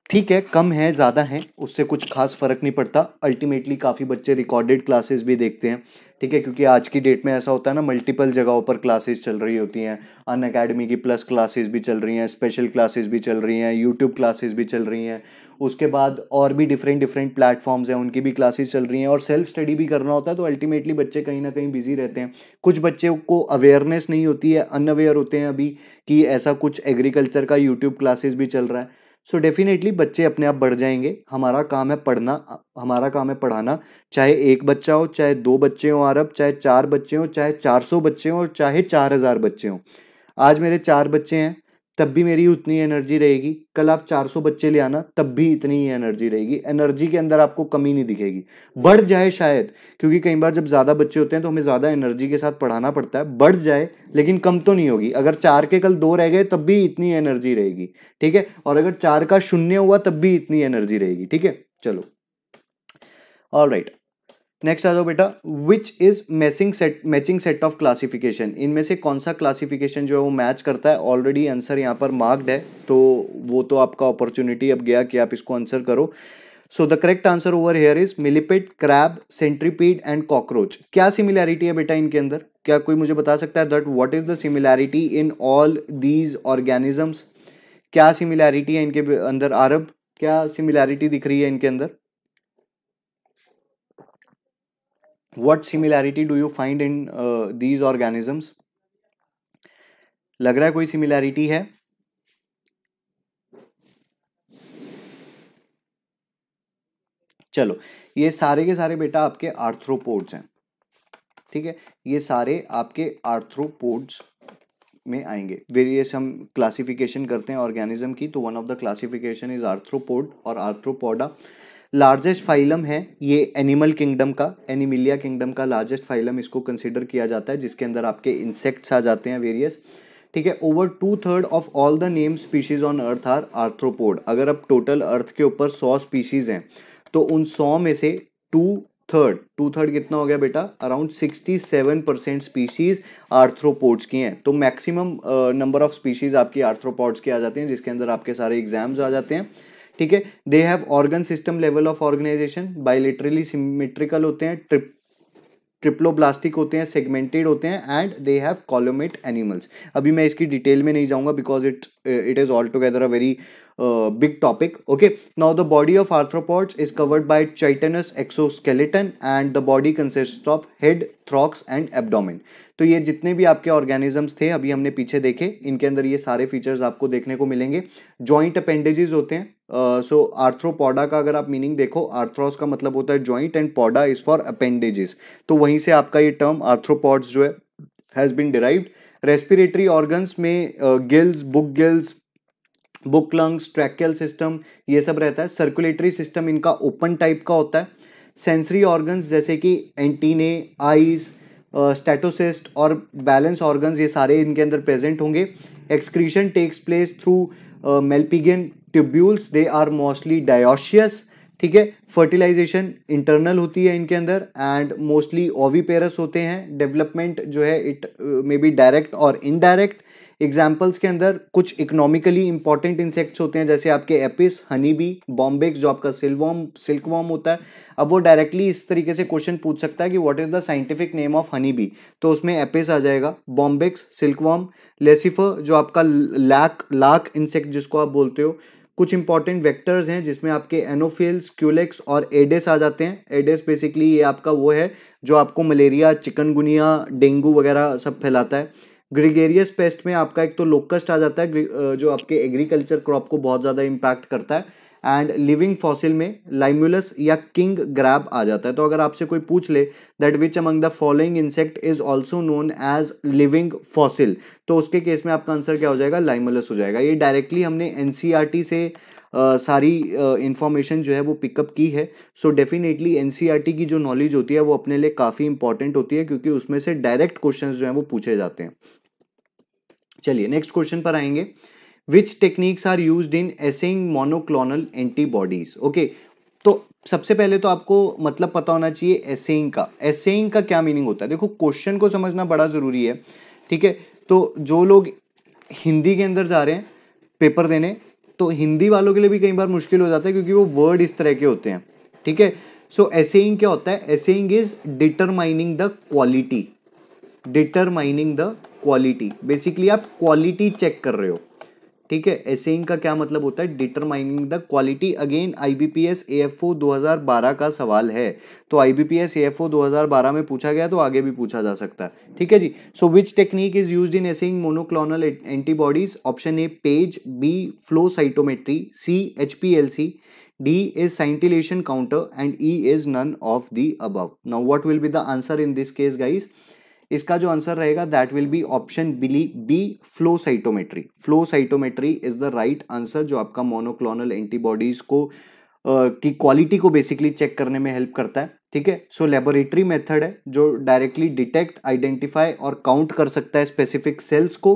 ठीक है कम है ज़्यादा हैं उससे कुछ खास फ़र्क नहीं पड़ता अल्टीमेटली काफ़ी बच्चे रिकॉर्डेड क्लासेस भी देखते हैं ठीक है क्योंकि आज की डेट में ऐसा होता है ना मल्टीपल जगहों पर क्लासेस चल रही होती हैं अन अकेडमी की प्लस क्लासेस भी चल रही हैं स्पेशल क्लासेस भी चल रही हैं यूट्यूब क्लासेस भी चल रही हैं उसके बाद और भी डिफरेंट डिफरेंट प्लेटफॉर्म्स हैं उनकी भी क्लासेस चल रही हैं और सेल्फ स्टडी भी करना होता है तो अल्टीमेटली बच्चे कहीं ना कहीं बिजी रहते हैं कुछ बच्चे को अवेयरनेस नहीं होती है अनअवेयर होते हैं अभी कि ऐसा कुछ एग्रीकल्चर का यूट्यूब क्लासेस भी चल रहा है सो so डेफिनेटली बच्चे अपने आप बढ़ जाएंगे हमारा काम है पढ़ना हमारा काम है पढ़ाना चाहे एक बच्चा हो चाहे दो बच्चे हों अरब चाहे चार बच्चे हों चाहे चार सौ बच्चे हों चाहे चार हज़ार बच्चे हों आज मेरे चार बच्चे हैं तब भी मेरी उतनी एनर्जी रहेगी कल आप 400 बच्चे ले आना तब भी इतनी ही एनर्जी रहेगी एनर्जी के अंदर आपको कमी नहीं दिखेगी बढ़ जाए शायद क्योंकि कई बार जब ज़्यादा बच्चे होते हैं तो हमें ज़्यादा एनर्जी के साथ पढ़ाना पड़ता है बढ़ जाए लेकिन कम तो नहीं होगी अगर चार के कल दो रह गए तब भी इतनी एनर्जी रहेगी ठीक है और अगर चार का शून्य हुआ तब भी इतनी एनर्जी रहेगी ठीक है चलो ऑल राइट नेक्स्ट आ जाओ बेटा which is matching set matching set of classification इनमें से कौन सा क्लासिफिकेशन जो है वो मैच करता है ऑलरेडी आंसर यहाँ पर मार्क्ड है तो वो तो आपका अपॉर्चुनिटी अब गया कि आप इसको आंसर करो so the correct answer over here is millipede crab centipede and cockroach क्या सिमिलैरिटी है बेटा इनके अंदर क्या कोई मुझे बता सकता है that what is the similarity in all these organisms क्या सिमिलैरिटी है इनके अंदर आरब क्या सिमिलैरिटी दिख रही है इनके अंदर what similarity do you find in these organisms लग रहा है कोई सिमिलैरिटी है चलो ये सारे के सारे बेटा आपके आर्थ्रोपोड्स हैं ठीक है ये सारे आपके आर्थ्रोपोड्स में आएंगे वेरियस हम क्लासिफिकेशन करते हैं ऑर्गेनिज्म की तो one of the classification is arthropod और आर्थ्रोपोडा लार्जेस्ट फाइलम है ये एनिमल किंगडम का एनिमिलिया किंगडम का लार्जेस्ट फाइलम इसको कंसिडर किया जाता है जिसके अंदर आपके इंसेक्ट्स आ जाते हैं वेरियस ठीक है over two third of all the name species on earth are arthropod अगर अब टोटल अर्थ के ऊपर सौ स्पीशीज हैं तो उन सौ में से टू थर्ड टू थर्ड कितना हो गया बेटा around sixty seven percent species arthropods की हैं तो मैक्सिमम नंबर ऑफ स्पीशीज आपकी आर्थ्रोपोड्स की आ जाती हैं जिसके अंदर आपके सारे एग्जाम्स आ जाते हैं ठीक है they have organ system level of organisation bilaterally symmetrical होते हैं ट्रिप ट्रिप्लोब्लास्टिक होते हैं सेगमेंटेड होते हैं and they have coelomate animals अभी मैं इसकी डिटेल में नहीं जाऊंगा because it it is all together a very big uh, big topic okay now the body of arthropods is covered by chitinous exoskeleton and the body consists of head thorax and abdomen तो ये जितने भी आपके organisms थे अभी हमने पीछे देखे इनके अंदर ये सारे फीचर्स आपको देखने को मिलेंगे जॉइंट अपेंडेजेस होते हैं सो uh, आर्थ्रोपोडा so, का अगर आप मीनिंग देखो आर्थ्रोस का मतलब होता है joint and poda is for appendages तो वहीं से आपका ये टर्म आर्थ्रोपॉड्स जो है has been derived respiratory organs में gills book gills book lungs tracheal system ये सब रहता है सर्कुलेटरी सिस्टम इनका ओपन टाइप का होता है सेंसरी ऑर्गन्स जैसे कि एंटीने आईज स्टेटोसिस्ट और बैलेंस ऑर्गन्स ये सारे इनके अंदर प्रेजेंट होंगे excretion takes place through malpighian tubules they are mostly dioecious ठीक है फर्टिलाइजेशन इंटरनल होती है इनके अंदर एंड मोस्टली ओवीपेरस होते हैं डेवलपमेंट जो है इट मे बी डायरेक्ट और इनडायरेक्ट एग्जाम्पल्स के अंदर कुछ इकोनॉमिकली इंपॉर्टेंट इंसेक्ट्स होते हैं जैसे आपके एपिस हनी बी बॉम्बेक्स जो आपका सिल्वॉम वॉम होता है अब वो डायरेक्टली इस तरीके से क्वेश्चन पूछ सकता है कि what is the scientific name of honey bee तो उसमें एपिस आ जाएगा बॉम्बेक्स वॉम लेसिफर जो आपका लैक लाख इंसेक्ट जिसको आप बोलते हो कुछ इंपॉर्टेंट वेक्टर्स हैं जिसमें आपके एनोफिल्स क्यूलेक्स और एडेस आ जाते हैं एडेस बेसिकली ये आपका वो है जो आपको मलेरिया चिकनगुनिया डेंगू वगैरह सब फैलाता है ग्रिगेरियस पेस्ट में आपका एक तो लोकस्ट आ जाता है जो आपके एग्रीकल्चर क्रॉप को बहुत ज़्यादा इम्पैक्ट करता है एंड लिविंग फॉसिल में लाइम्यूलस या किंग ग्रैब आ जाता है तो अगर आपसे कोई पूछ ले that which among the following insect is also known as living fossil तो उसके केस में आपका आंसर क्या हो जाएगा लाइम्यूलस हो जाएगा ये डायरेक्टली हमने एन सी आर टी से Uh, सारी इन्फॉर्मेशन uh, जो है वो पिकअप की है सो डेफिनेटली एन की जो नॉलेज होती है वो अपने लिए काफ़ी इंपॉर्टेंट होती है क्योंकि उसमें से डायरेक्ट क्वेश्चन जो हैं वो पूछे जाते हैं चलिए नेक्स्ट क्वेश्चन पर आएंगे which techniques are use in assaying monoclonal antibodies okay तो सबसे पहले तो आपको मतलब पता होना चाहिए एसेइंग का एसेइंग का क्या मीनिंग होता है देखो क्वेश्चन को समझना बड़ा ज़रूरी है ठीक है तो जो लोग हिंदी के अंदर जा रहे हैं पेपर देने तो हिंदी वालों के लिए भी कई बार मुश्किल हो जाता है क्योंकि वो वर्ड इस तरह के होते हैं ठीक है सो एसेइंग क्या होता है assaying is determining the quality determining the quality basically आप क्वालिटी चेक कर रहे हो ठीक है एसेइंग का क्या मतलब होता है determining the quality again IBPS AFO 2012 का सवाल है तो आईबीपीएस एएफओ 2012 में पूछा गया तो आगे भी पूछा जा सकता है ठीक है जी so which technique is used in assaying monoclonal antibodies option A PAGE B flow cytometry C HPLC D is scintillation counter and E is none of the अब now what will be the answer in this case guys इसका जो answer रहेगा that will be option बिली B flow cytometry flow cytometry is the right answer जो आपका monoclonal antibodies को की quality को बेसिकली चेक करने में हेल्प करता है ठीक है सो लेबोरेटरी मेथड है जो डायरेक्टली डिटेक्ट आइडेंटिफाई और काउंट कर सकता है स्पेसिफिक सेल्स को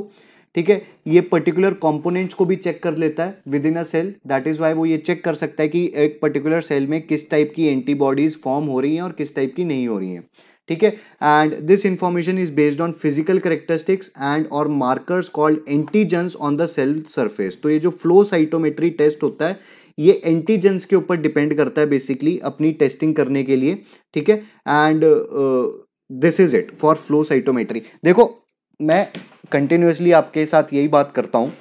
ठीक है ये पर्टिकुलर कंपोनेंट्स को भी चेक कर लेता है within a cell that is why वो ये चेक कर सकता है कि एक पर्टिकुलर सेल में किस टाइप की एंटीबॉडीज फॉर्म हो रही हैं और किस टाइप की नहीं हो रही हैं ठीक है and this information is based on physical characteristics and और markers called antigens on the cell surface तो ये जो फ्लो साइटोमेट्री टेस्ट होता है ये एंटीजेंस के ऊपर डिपेंड करता है बेसिकली अपनी टेस्टिंग करने के लिए ठीक है and this is it for flow cytometry देखो मैं कंटिन्यूसली आपके साथ यही बात करता हूँ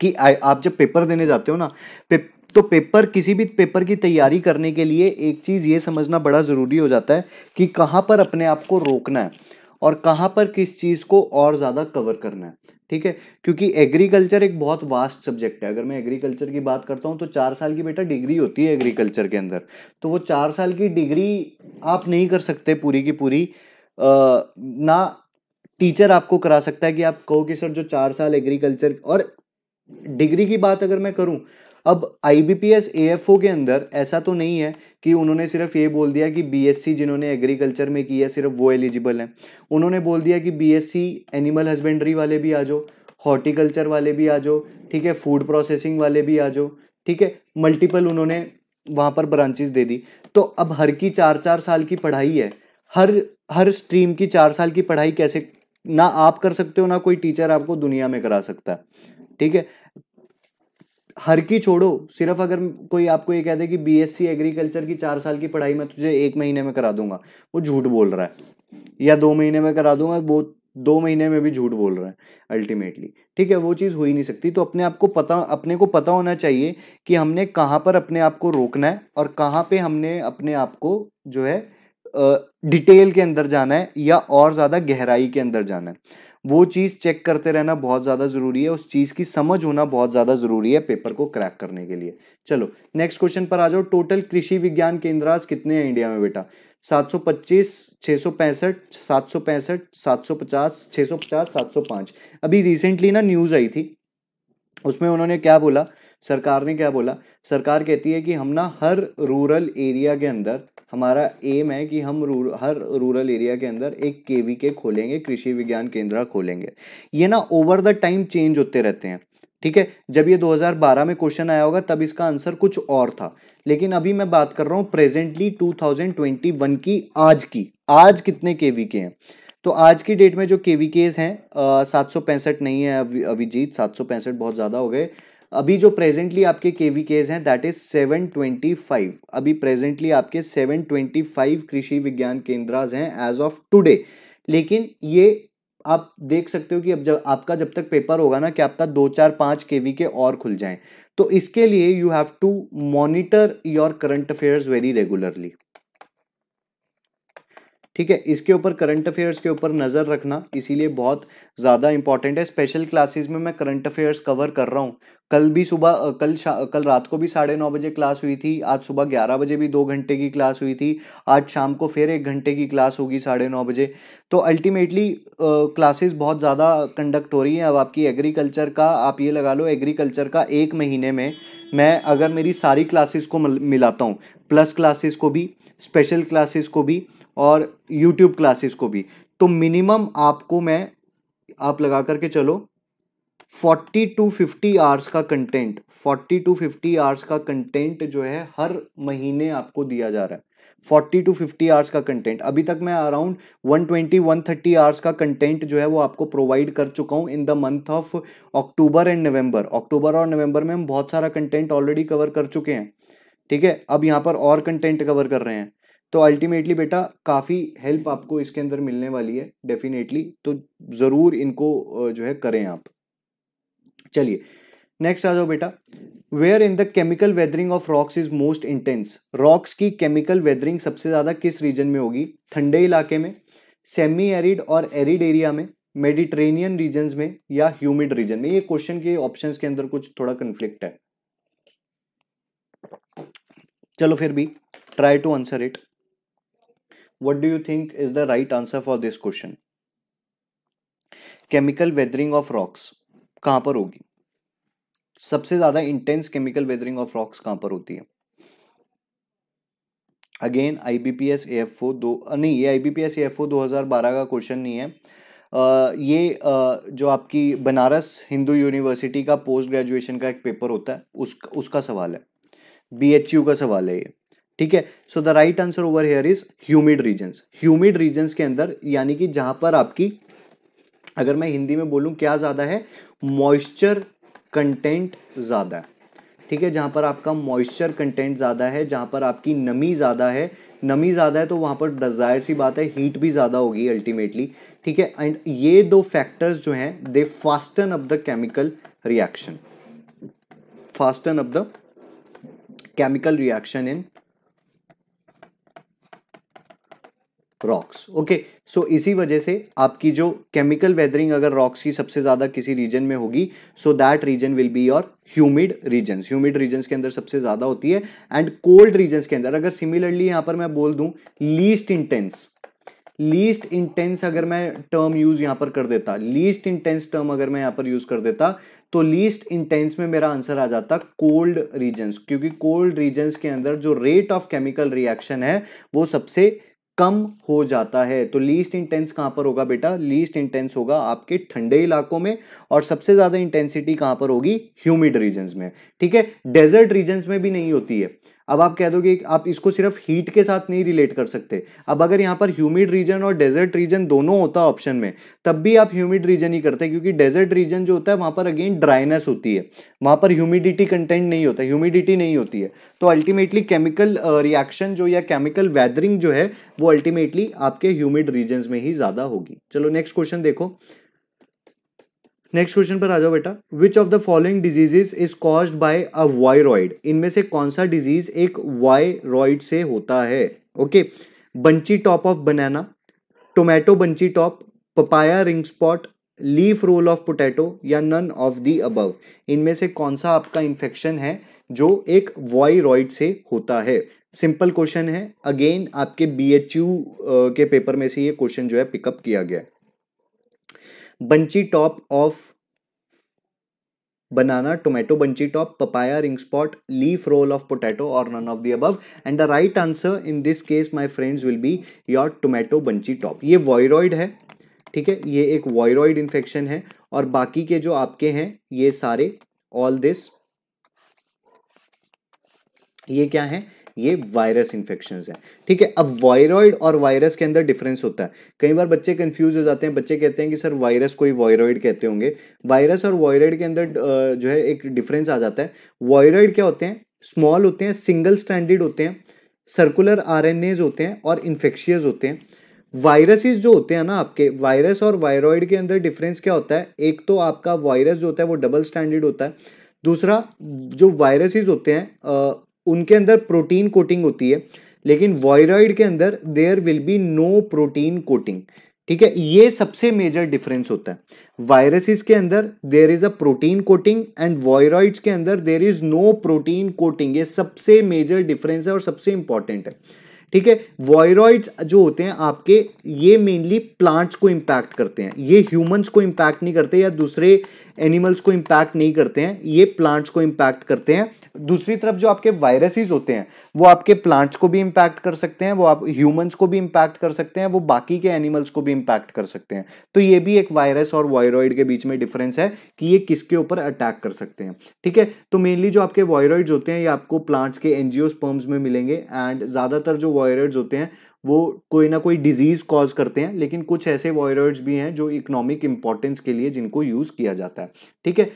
कि आ, आप जब पेपर देने जाते हो ना पे, तो पेपर किसी भी पेपर की तैयारी करने के लिए एक चीज़ ये समझना बड़ा ज़रूरी हो जाता है कि कहाँ पर अपने आप को रोकना है और कहाँ पर किस चीज़ को और ज़्यादा कवर करना है ठीक है क्योंकि एग्रीकल्चर एक बहुत वास्ट सब्जेक्ट है अगर मैं एग्रीकल्चर की बात करता हूँ तो चार साल की बेटा डिग्री होती है एग्रीकल्चर के अंदर तो वो चार साल की डिग्री आप नहीं कर सकते पूरी की पूरी आ, ना टीचर आपको करा सकता है कि आप कहो कि सर जो चार साल एग्रीकल्चर और डिग्री की बात अगर मैं करूँ अब I B P S A F O के अंदर ऐसा तो नहीं है कि उन्होंने सिर्फ ये बोल दिया कि बी एस सी जिन्होंने एग्रीकल्चर में किया सिर्फ वो एलिजिबल हैं उन्होंने बोल दिया कि B S C animal husbandry वाले भी आ जाओ हॉर्टिकल्चर वाले भी आ जाओ ठीक है फूड प्रोसेसिंग वाले भी आ जाओ ठीक है मल्टीपल उन्होंने वहाँ पर ब्रांचेज दे दी तो अब हर की चार चार साल की पढ़ाई है हर हर स्ट्रीम की चार साल की पढ़ाई कैसे ना आप कर सकते हो ना कोई टीचर आपको दुनिया में करा सकता है ठीक है हर की छोड़ो सिर्फ अगर कोई आपको ये कह दे कि बीएससी एग्रीकल्चर की चार साल की पढ़ाई मैं तुझे एक महीने में करा दूंगा वो झूठ बोल रहा है या दो महीने में करा दूंगा वो दो महीने में भी झूठ बोल रहा है अल्टीमेटली ठीक है वो चीज़ हो ही नहीं सकती तो अपने आप को पता अपने को पता होना चाहिए कि हमने कहाँ पर अपने आप को रोकना है और कहाँ पे हमने अपने आप को जो है डिटेल के अंदर जाना है या और ज़्यादा गहराई के अंदर जाना है वो चीज़ चेक करते रहना बहुत ज़्यादा ज़रूरी है उस चीज़ की समझ होना बहुत ज़्यादा ज़रूरी है पेपर को क्रैक करने के लिए चलो नेक्स्ट क्वेश्चन पर आ जाओ टोटल कृषि विज्ञान केंद्रास कितने हैं इंडिया में बेटा 725, 665, 765, 750, 650, 705 अभी रिसेंटली ना न्यूज़ आई थी उसमें उन्होंने क्या बोला सरकार ने क्या बोला सरकार कहती है कि हम ना हर रूरल एरिया के अंदर हमारा एम है कि हम रूर, हर रूरल एरिया के अंदर एक केवी के खोलेंगे कृषि विज्ञान केंद्र खोलेंगे ये ना ओवर द टाइम चेंज होते रहते हैं ठीक है जब ये 2012 में क्वेश्चन आया होगा तब इसका आंसर कुछ और था लेकिन अभी मैं बात कर रहा हूँ प्रेजेंटली 2021 की आज की आज कितने केवी के हैं तो आज की डेट में जो के वी केस हैं सात सौ पैंसठ नहीं है अभिजीत सात सौ पैंसठ बहुत ज़्यादा हो गए अभी जो प्रेजेंटली आपके के वी केज हैं that is seven twenty five अभी प्रेजेंटली आपके seven twenty five Krishi Vigyan केंद्राज हैं एज ऑफ टुडे लेकिन ये आप देख सकते हो कि अब जब आपका जब तक पेपर होगा ना कि आपका दो चार पाँच के वी के और खुल जाएं तो इसके लिए you have to monitor your current affairs very regularly ठीक है इसके ऊपर करंट अफेयर्स के ऊपर नज़र रखना इसीलिए बहुत ज़्यादा इंपॉर्टेंट है स्पेशल क्लासेस में मैं करंट अफेयर्स कवर कर रहा हूँ कल भी सुबह कल कल रात को भी साढ़े नौ बजे क्लास हुई थी आज सुबह ग्यारह बजे भी दो घंटे की क्लास हुई थी आज शाम को फिर एक घंटे की क्लास होगी साढ़े नौ बजे तो अल्टीमेटली क्लासेस बहुत ज़्यादा कंडक्ट हो रही हैं अब आपकी एग्रीकल्चर का आप ये लगा लो एग्रीकल्चर का एक महीने में मैं अगर मेरी सारी क्लासेस को मिलाता हूँ प्लस क्लासेस को भी स्पेशल क्लासेस को भी और यूट्यूब क्लासेस को भी तो मिनिमम आपको मैं आप लगा करके चलो फोर्टी टू फिफ्टी आवर्स का content forty to fifty hours का कंटेंट जो है हर महीने आपको दिया जा रहा है फोर्टी टू फिफ्टी आवर्स का कंटेंट अभी तक मैं around one twenty one thirty hours का कंटेंट जो है वो आपको प्रोवाइड कर चुका हूँ in the month of October and November अक्टूबर और नवंबर में हम बहुत सारा कंटेंट ऑलरेडी कवर कर चुके हैं ठीक है अब यहाँ पर और कंटेंट कवर कर रहे हैं तो अल्टीमेटली बेटा काफ़ी हेल्प आपको इसके अंदर मिलने वाली है डेफिनेटली तो ज़रूर इनको जो है करें आप चलिए नेक्स्ट आ जाओ बेटा where in the chemical weathering of rocks is most intense rocks की केमिकल वेदरिंग सबसे ज़्यादा किस रीजन में होगी ठंडे इलाके में सेमी एरिड और एरिड एरिया में मेडिट्रेनियन रीजन में या ह्यूमिड रीजन में ये क्वेश्चन के ऑप्शन के अंदर कुछ थोड़ा कन्फ्लिक्ट है चलो फिर भी try to answer it what do you think is the right answer for this question chemical weathering of rocks कहाँ पर होगी सबसे ज्यादा intense chemical weathering of rocks कहाँ पर होती है again I B P S A F O दो नहीं ये I B P S A F O दो हज़ार बारह का क्वेश्चन नहीं है आ, ये आ, जो आपकी बनारस हिंदू यूनिवर्सिटी का पोस्ट ग्रेजुएशन का एक पेपर होता है उस उसका सवाल है बी एच यू का सवाल है ये ठीक है so the right answer over here is humid regions humid regions के अंदर यानी कि जहां पर आपकी अगर मैं हिंदी में बोलूं क्या ज़्यादा है मॉइस्चर कंटेंट ज़्यादा है ठीक है जहां पर आपका मॉइस्चर कंटेंट ज़्यादा है जहां पर आपकी नमी ज़्यादा है नमी ज़्यादा है तो वहां पर डिज़ायर सी बात है हीट भी ज़्यादा होगी अल्टीमेटली ठीक है एंड ये दो फैक्टर्स जो हैं they fasten up the chemical reaction fasten up the chemical reaction in rocks okay so इसी वजह से आपकी जो केमिकल वेदरिंग अगर रॉक्स की सबसे ज़्यादा किसी रीजन में होगी so that region will be your humid regions humid regions के अंदर सबसे ज़्यादा होती है एंड कोल्ड रीजन्स के अंदर अगर सिमिलरली यहाँ पर मैं बोल दूँ लीस्ट इंटेंस लीस्ट इंटेंस अगर मैं टर्म यूज़ यहाँ पर कर देता लीस्ट इंटेंस टर्म अगर मैं यहाँ पर यूज़ कर देता तो लीस्ट इंटेंस में मेरा आंसर आ जाता कोल्ड रीजन्स क्योंकि कोल्ड रीजन्स के अंदर जो रेट ऑफ केमिकल रिएक्शन है वो सबसे कम हो जाता है तो लीस्ट इंटेंस कहाँ पर होगा बेटा लीस्ट इंटेंस होगा आपके ठंडे इलाकों में और सबसे ज़्यादा इंटेंसिटी कहाँ पर होगी ह्यूमिड रीजन्स में ठीक है डेजर्ट रीजन्स में भी नहीं होती है अब आप कह दोगे आप इसको सिर्फ हीट के साथ नहीं रिलेट कर सकते अब अगर यहाँ पर ह्यूमिड रीजन और डेजर्ट रीजन दोनों होता ऑप्शन में तब भी आप ह्यूमिड रीजन ही करते क्योंकि डेजर्ट रीजन जो होता है वहाँ पर अगेन ड्राइनेस होती है वहाँ पर ह्यूमिडिटी कंटेंट नहीं होता ह्यूमिडिटी नहीं होती है तो अल्टीमेटली केमिकल रिएक्शन जो या केमिकल वैदरिंग जो है वो अल्टीमेटली आपके ह्यूमिड रीजन में ही ज़्यादा होगी चलो नेक्स्ट क्वेश्चन देखो नेक्स्ट क्वेश्चन पर आ जाओ बेटा which of the following diseases is cause by a viroid इनमें से कौन सा डिजीज एक वायरॉइड से होता है okay bunchy top of banana tomato bunchy top papaya ring spot leaf roll of potato या नन ऑफ दी अबव इनमें से कौन सा आपका इन्फेक्शन है जो एक वायरॉइड से होता है सिंपल क्वेश्चन है अगेन आपके बी के पेपर में से ये क्वेश्चन जो है पिकअप किया गया है bunchy top of banana tomato bunchy top papaya ring spot leaf roll of potato और नन ऑफ द अब and the right answer in this case my friends will be your tomato bunchy top ये viroid है ठीक है ये एक वॉयरॉयड infection है और बाकी के जो आपके हैं ये सारे ऑल दिस ये क्या है ये वायरस इन्फेक्शन है ठीक है अब वायरॉयड और वायरस के अंदर डिफरेंस होता है कई बार बच्चे कंफ्यूज हो जाते हैं बच्चे कहते हैं कि सर वायरस कोई वायरॉयड कहते होंगे वायरस और वायरॉयड के अंदर जो है एक डिफरेंस आ जाता है वायरॉयड क्या होते हैं स्मॉल होते हैं सिंगल स्टैंडर्ड होते हैं सर्कुलर आर होते हैं और इन्फेक्शियस होते हैं वायरसेस जो होते हैं ना आपके वायरस और वायरॉयड के अंदर डिफरेंस क्या होता है एक तो आपका वायरस जो होता है वो डबल स्टैंडर्ड होता है दूसरा जो वायरसेस होते हैं उनके अंदर प्रोटीन कोटिंग होती है लेकिन वॉयराइड के अंदर there will be no protein coating ठीक है ये सबसे मेजर डिफरेंस होता है वायरसेस के अंदर there is a protein coating and viroids के अंदर there is no protein coating ये सबसे मेजर डिफरेंस है और सबसे इंपॉर्टेंट है ठीक है वॉयरॉइड्स जो होते हैं आपके ये मेनली प्लांट्स को इम्पैक्ट करते हैं ये ह्यूमंस को इम्पैक्ट नहीं करते या दूसरे एनिमल्स को इम्पैक्ट नहीं करते हैं ये प्लांट्स को इम्पैक्ट करते हैं दूसरी तरफ जो आपके वायरसेस होते हैं वो आपके प्लांट्स को भी इम्पैक्ट कर सकते हैं वो आप ह्यूमन्स को भी इम्पैक्ट कर सकते हैं वो बाकी के एनिमल्स को भी इम्पैक्ट कर सकते हैं तो ये भी एक वायरस और वायरॉइड के बीच में डिफरेंस है कि ये किसके ऊपर अटैक कर सकते हैं ठीक है तो मेनली जो आपके वायरॉइड्स होते हैं ये आपको प्लांट्स के एनजीओ स्पर्म्स में मिलेंगे एंड ज़्यादातर जो वायरड्स होते हैं वो कोई ना कोई डिजीज कॉज करते हैं लेकिन कुछ ऐसे वायरड्स भी हैं जो इकोनॉमिक इंपॉर्टेंस के लिए जिनको यूज किया जाता है ठीक है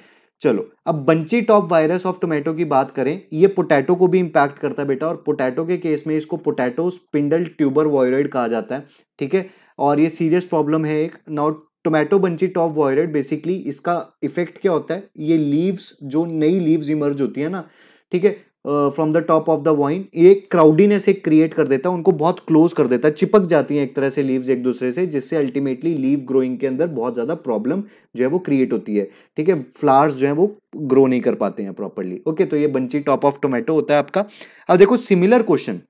चलो अब bunchy top virus of tomato की बात करें ये पोटैटो को भी इम्पैक्ट करता है बेटा और पोटैटो के केस में इसको पोटैटो स्पिंडल ट्यूबर वायरॉइड कहा जाता है ठीक है और ये सीरियस प्रॉब्लम है एक not tomato bunchy top viroid basically इसका इफेक्ट क्या होता है ये लीव्स जो नई लीव्स इमर्ज होती है ना ठीक है from the top of the vine ये क्राउडीनेस एक क्रिएट कर देता है उनको बहुत क्लोज कर देता है चिपक जाती हैं एक तरह से लीव्स एक दूसरे से जिससे अल्टीमेटली लीव ग्रोइंग के अंदर बहुत ज़्यादा प्रॉब्लम जो है वो क्रिएट होती है ठीक है फ्लावर्स जो है वो ग्रो नहीं कर पाते हैं प्रॉपरली ओके तो ये बंची टॉप ऑफ टोमेटो होता है आपका अब देखो सिमिलर क्वेश्चन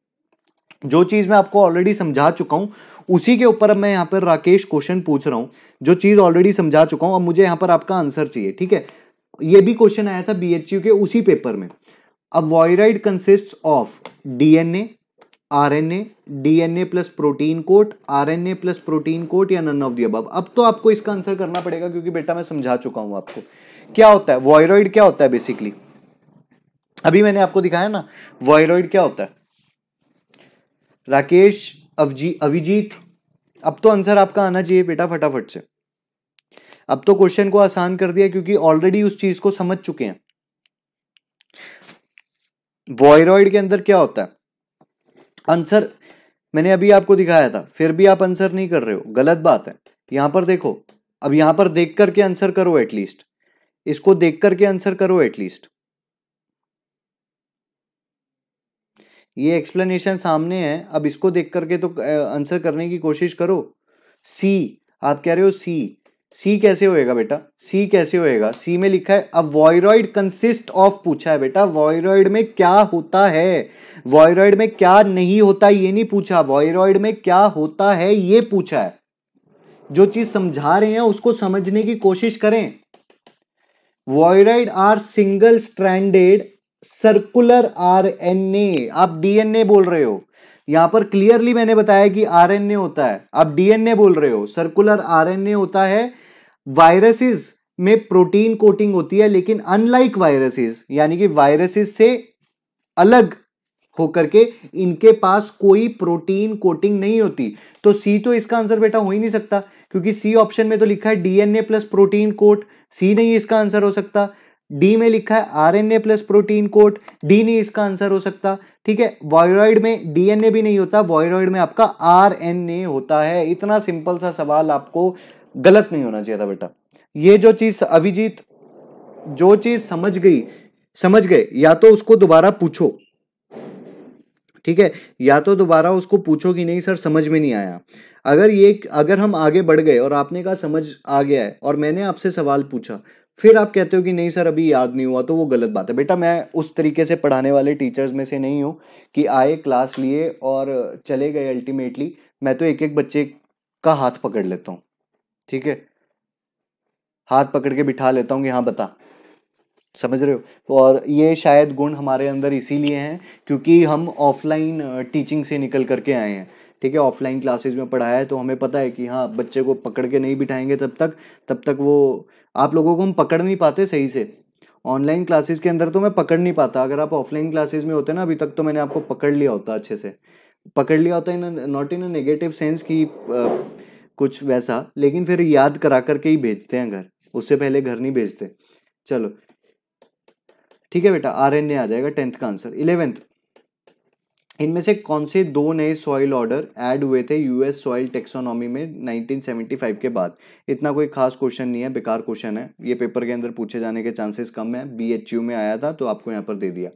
जो चीज़ मैं आपको ऑलरेडी समझा चुका हूँ उसी के ऊपर अब मैं यहाँ पर राकेश क्वेश्चन पूछ रहा हूँ जो चीज़ ऑलरेडी समझा चुका हूँ अब मुझे यहाँ पर आपका आंसर चाहिए ठीक है ये भी क्वेश्चन आया था बी के उसी पेपर में viroid consist of DNA RNA DNA plus protein coat RNA plus protein coat या नन ऑफ दी अबव अब तो आपको इसका आंसर करना पड़ेगा क्योंकि बेटा मैं समझा चुका हूं आपको क्या होता है वॉयरॉइड क्या होता है बेसिकली अभी मैंने आपको दिखाया ना वॉयरॉइड क्या होता है राकेश अवजी अभिजीत अब तो आंसर आपका आना चाहिए बेटा फटाफट से अब तो क्वेश्चन को आसान कर दिया क्योंकि ऑलरेडी उस चीज को समझ चुके हैं वॉयरॉयड के अंदर क्या होता है आंसर मैंने अभी आपको दिखाया था फिर भी आप आंसर नहीं कर रहे हो गलत बात है यहां पर देखो अब यहां पर देख करके आंसर करो एटलीस्ट इसको देख करके आंसर करो एटलीस्ट ये एक्सप्लेनेशन सामने है अब इसको देख करके तो आंसर करने की कोशिश करो सी आप कह रहे हो सी सी कैसे होएगा बेटा सी कैसे होएगा सी में लिखा है अब वॉयरॉइड कंसिस्ट ऑफ पूछा है बेटा वॉयरॉइड में क्या होता है वॉयरॉइड में क्या नहीं होता ये नहीं पूछा वॉयरॉइड में क्या होता है ये पूछा है जो चीज समझा रहे हैं उसको समझने की कोशिश करें viroid are single stranded circular ए आप डीएनए बोल रहे हो यहां पर क्लियरली मैंने बताया कि आरएनए होता है आप डीएनए बोल रहे हो सर्कुलर आरएनए होता है वायरसेस में प्रोटीन कोटिंग होती है लेकिन अनलाइक वायरसेस यानी कि वायरसेस से अलग होकर के इनके पास कोई प्रोटीन कोटिंग नहीं होती तो सी तो इसका आंसर बेटा हो ही नहीं सकता क्योंकि सी ऑप्शन में तो लिखा है DNA plus protein coat C नहीं इसका आंसर हो सकता डी में लिखा है RNA plus protein coat D नहीं इसका आंसर हो सकता ठीक है वायरॉइड में डीएनए भी नहीं होता वॉयरॉइड में आपका आरएनए होता है इतना सिंपल सा सवाल आपको गलत नहीं होना चाहिए था बेटा ये जो चीज अभिजीत जो चीज समझ गई समझ गए या तो उसको दोबारा पूछो ठीक है या तो दोबारा उसको पूछो कि नहीं सर समझ में नहीं आया अगर ये अगर हम आगे बढ़ गए और आपने कहा समझ आ गया है और मैंने आपसे सवाल पूछा फिर आप कहते हो कि नहीं सर अभी याद नहीं हुआ तो वो गलत बात है बेटा मैं उस तरीके से पढ़ाने वाले टीचर्स में से नहीं हूँ कि आए क्लास लिए और चले गए अल्टीमेटली मैं तो एक एक बच्चे का हाथ पकड़ लेता हूँ ठीक है हाथ पकड़ के बिठा लेता हूँ कि हाँ बता समझ रहे हो और ये शायद गुण हमारे अंदर इसीलिए हैं क्योंकि हम ऑफलाइन टीचिंग से निकल करके आए हैं ठीक है ऑफलाइन क्लासेस में पढ़ाया है तो हमें पता है कि हाँ बच्चे को पकड़ के नहीं बिठाएंगे तब तक तब तक वो आप लोगों को हम पकड़ नहीं पाते सही से ऑनलाइन क्लासेस के अंदर तो मैं पकड़ नहीं पाता अगर आप ऑफलाइन क्लासेस में होते ना अभी तक तो मैंने आपको पकड़ लिया होता अच्छे से पकड़ लिया होता है not in a negative sense कि कुछ वैसा लेकिन फिर याद करा करके ही भेजते हैं घर उससे पहले घर नहीं भेजते चलो ठीक है बेटा आर एन ए आ जाएगा टेंथ का आंसर इलेवेंथ इनमें से कौन से दो नए सॉइल ऑर्डर ऐड हुए थे यूएस सॉइल टेक्सोनॉमी में 1975 के बाद इतना कोई खास क्वेश्चन नहीं है बेकार क्वेश्चन है ये पेपर के अंदर पूछे जाने के चांसेस कम है बीएचयू में आया था तो आपको यहाँ पर दे दिया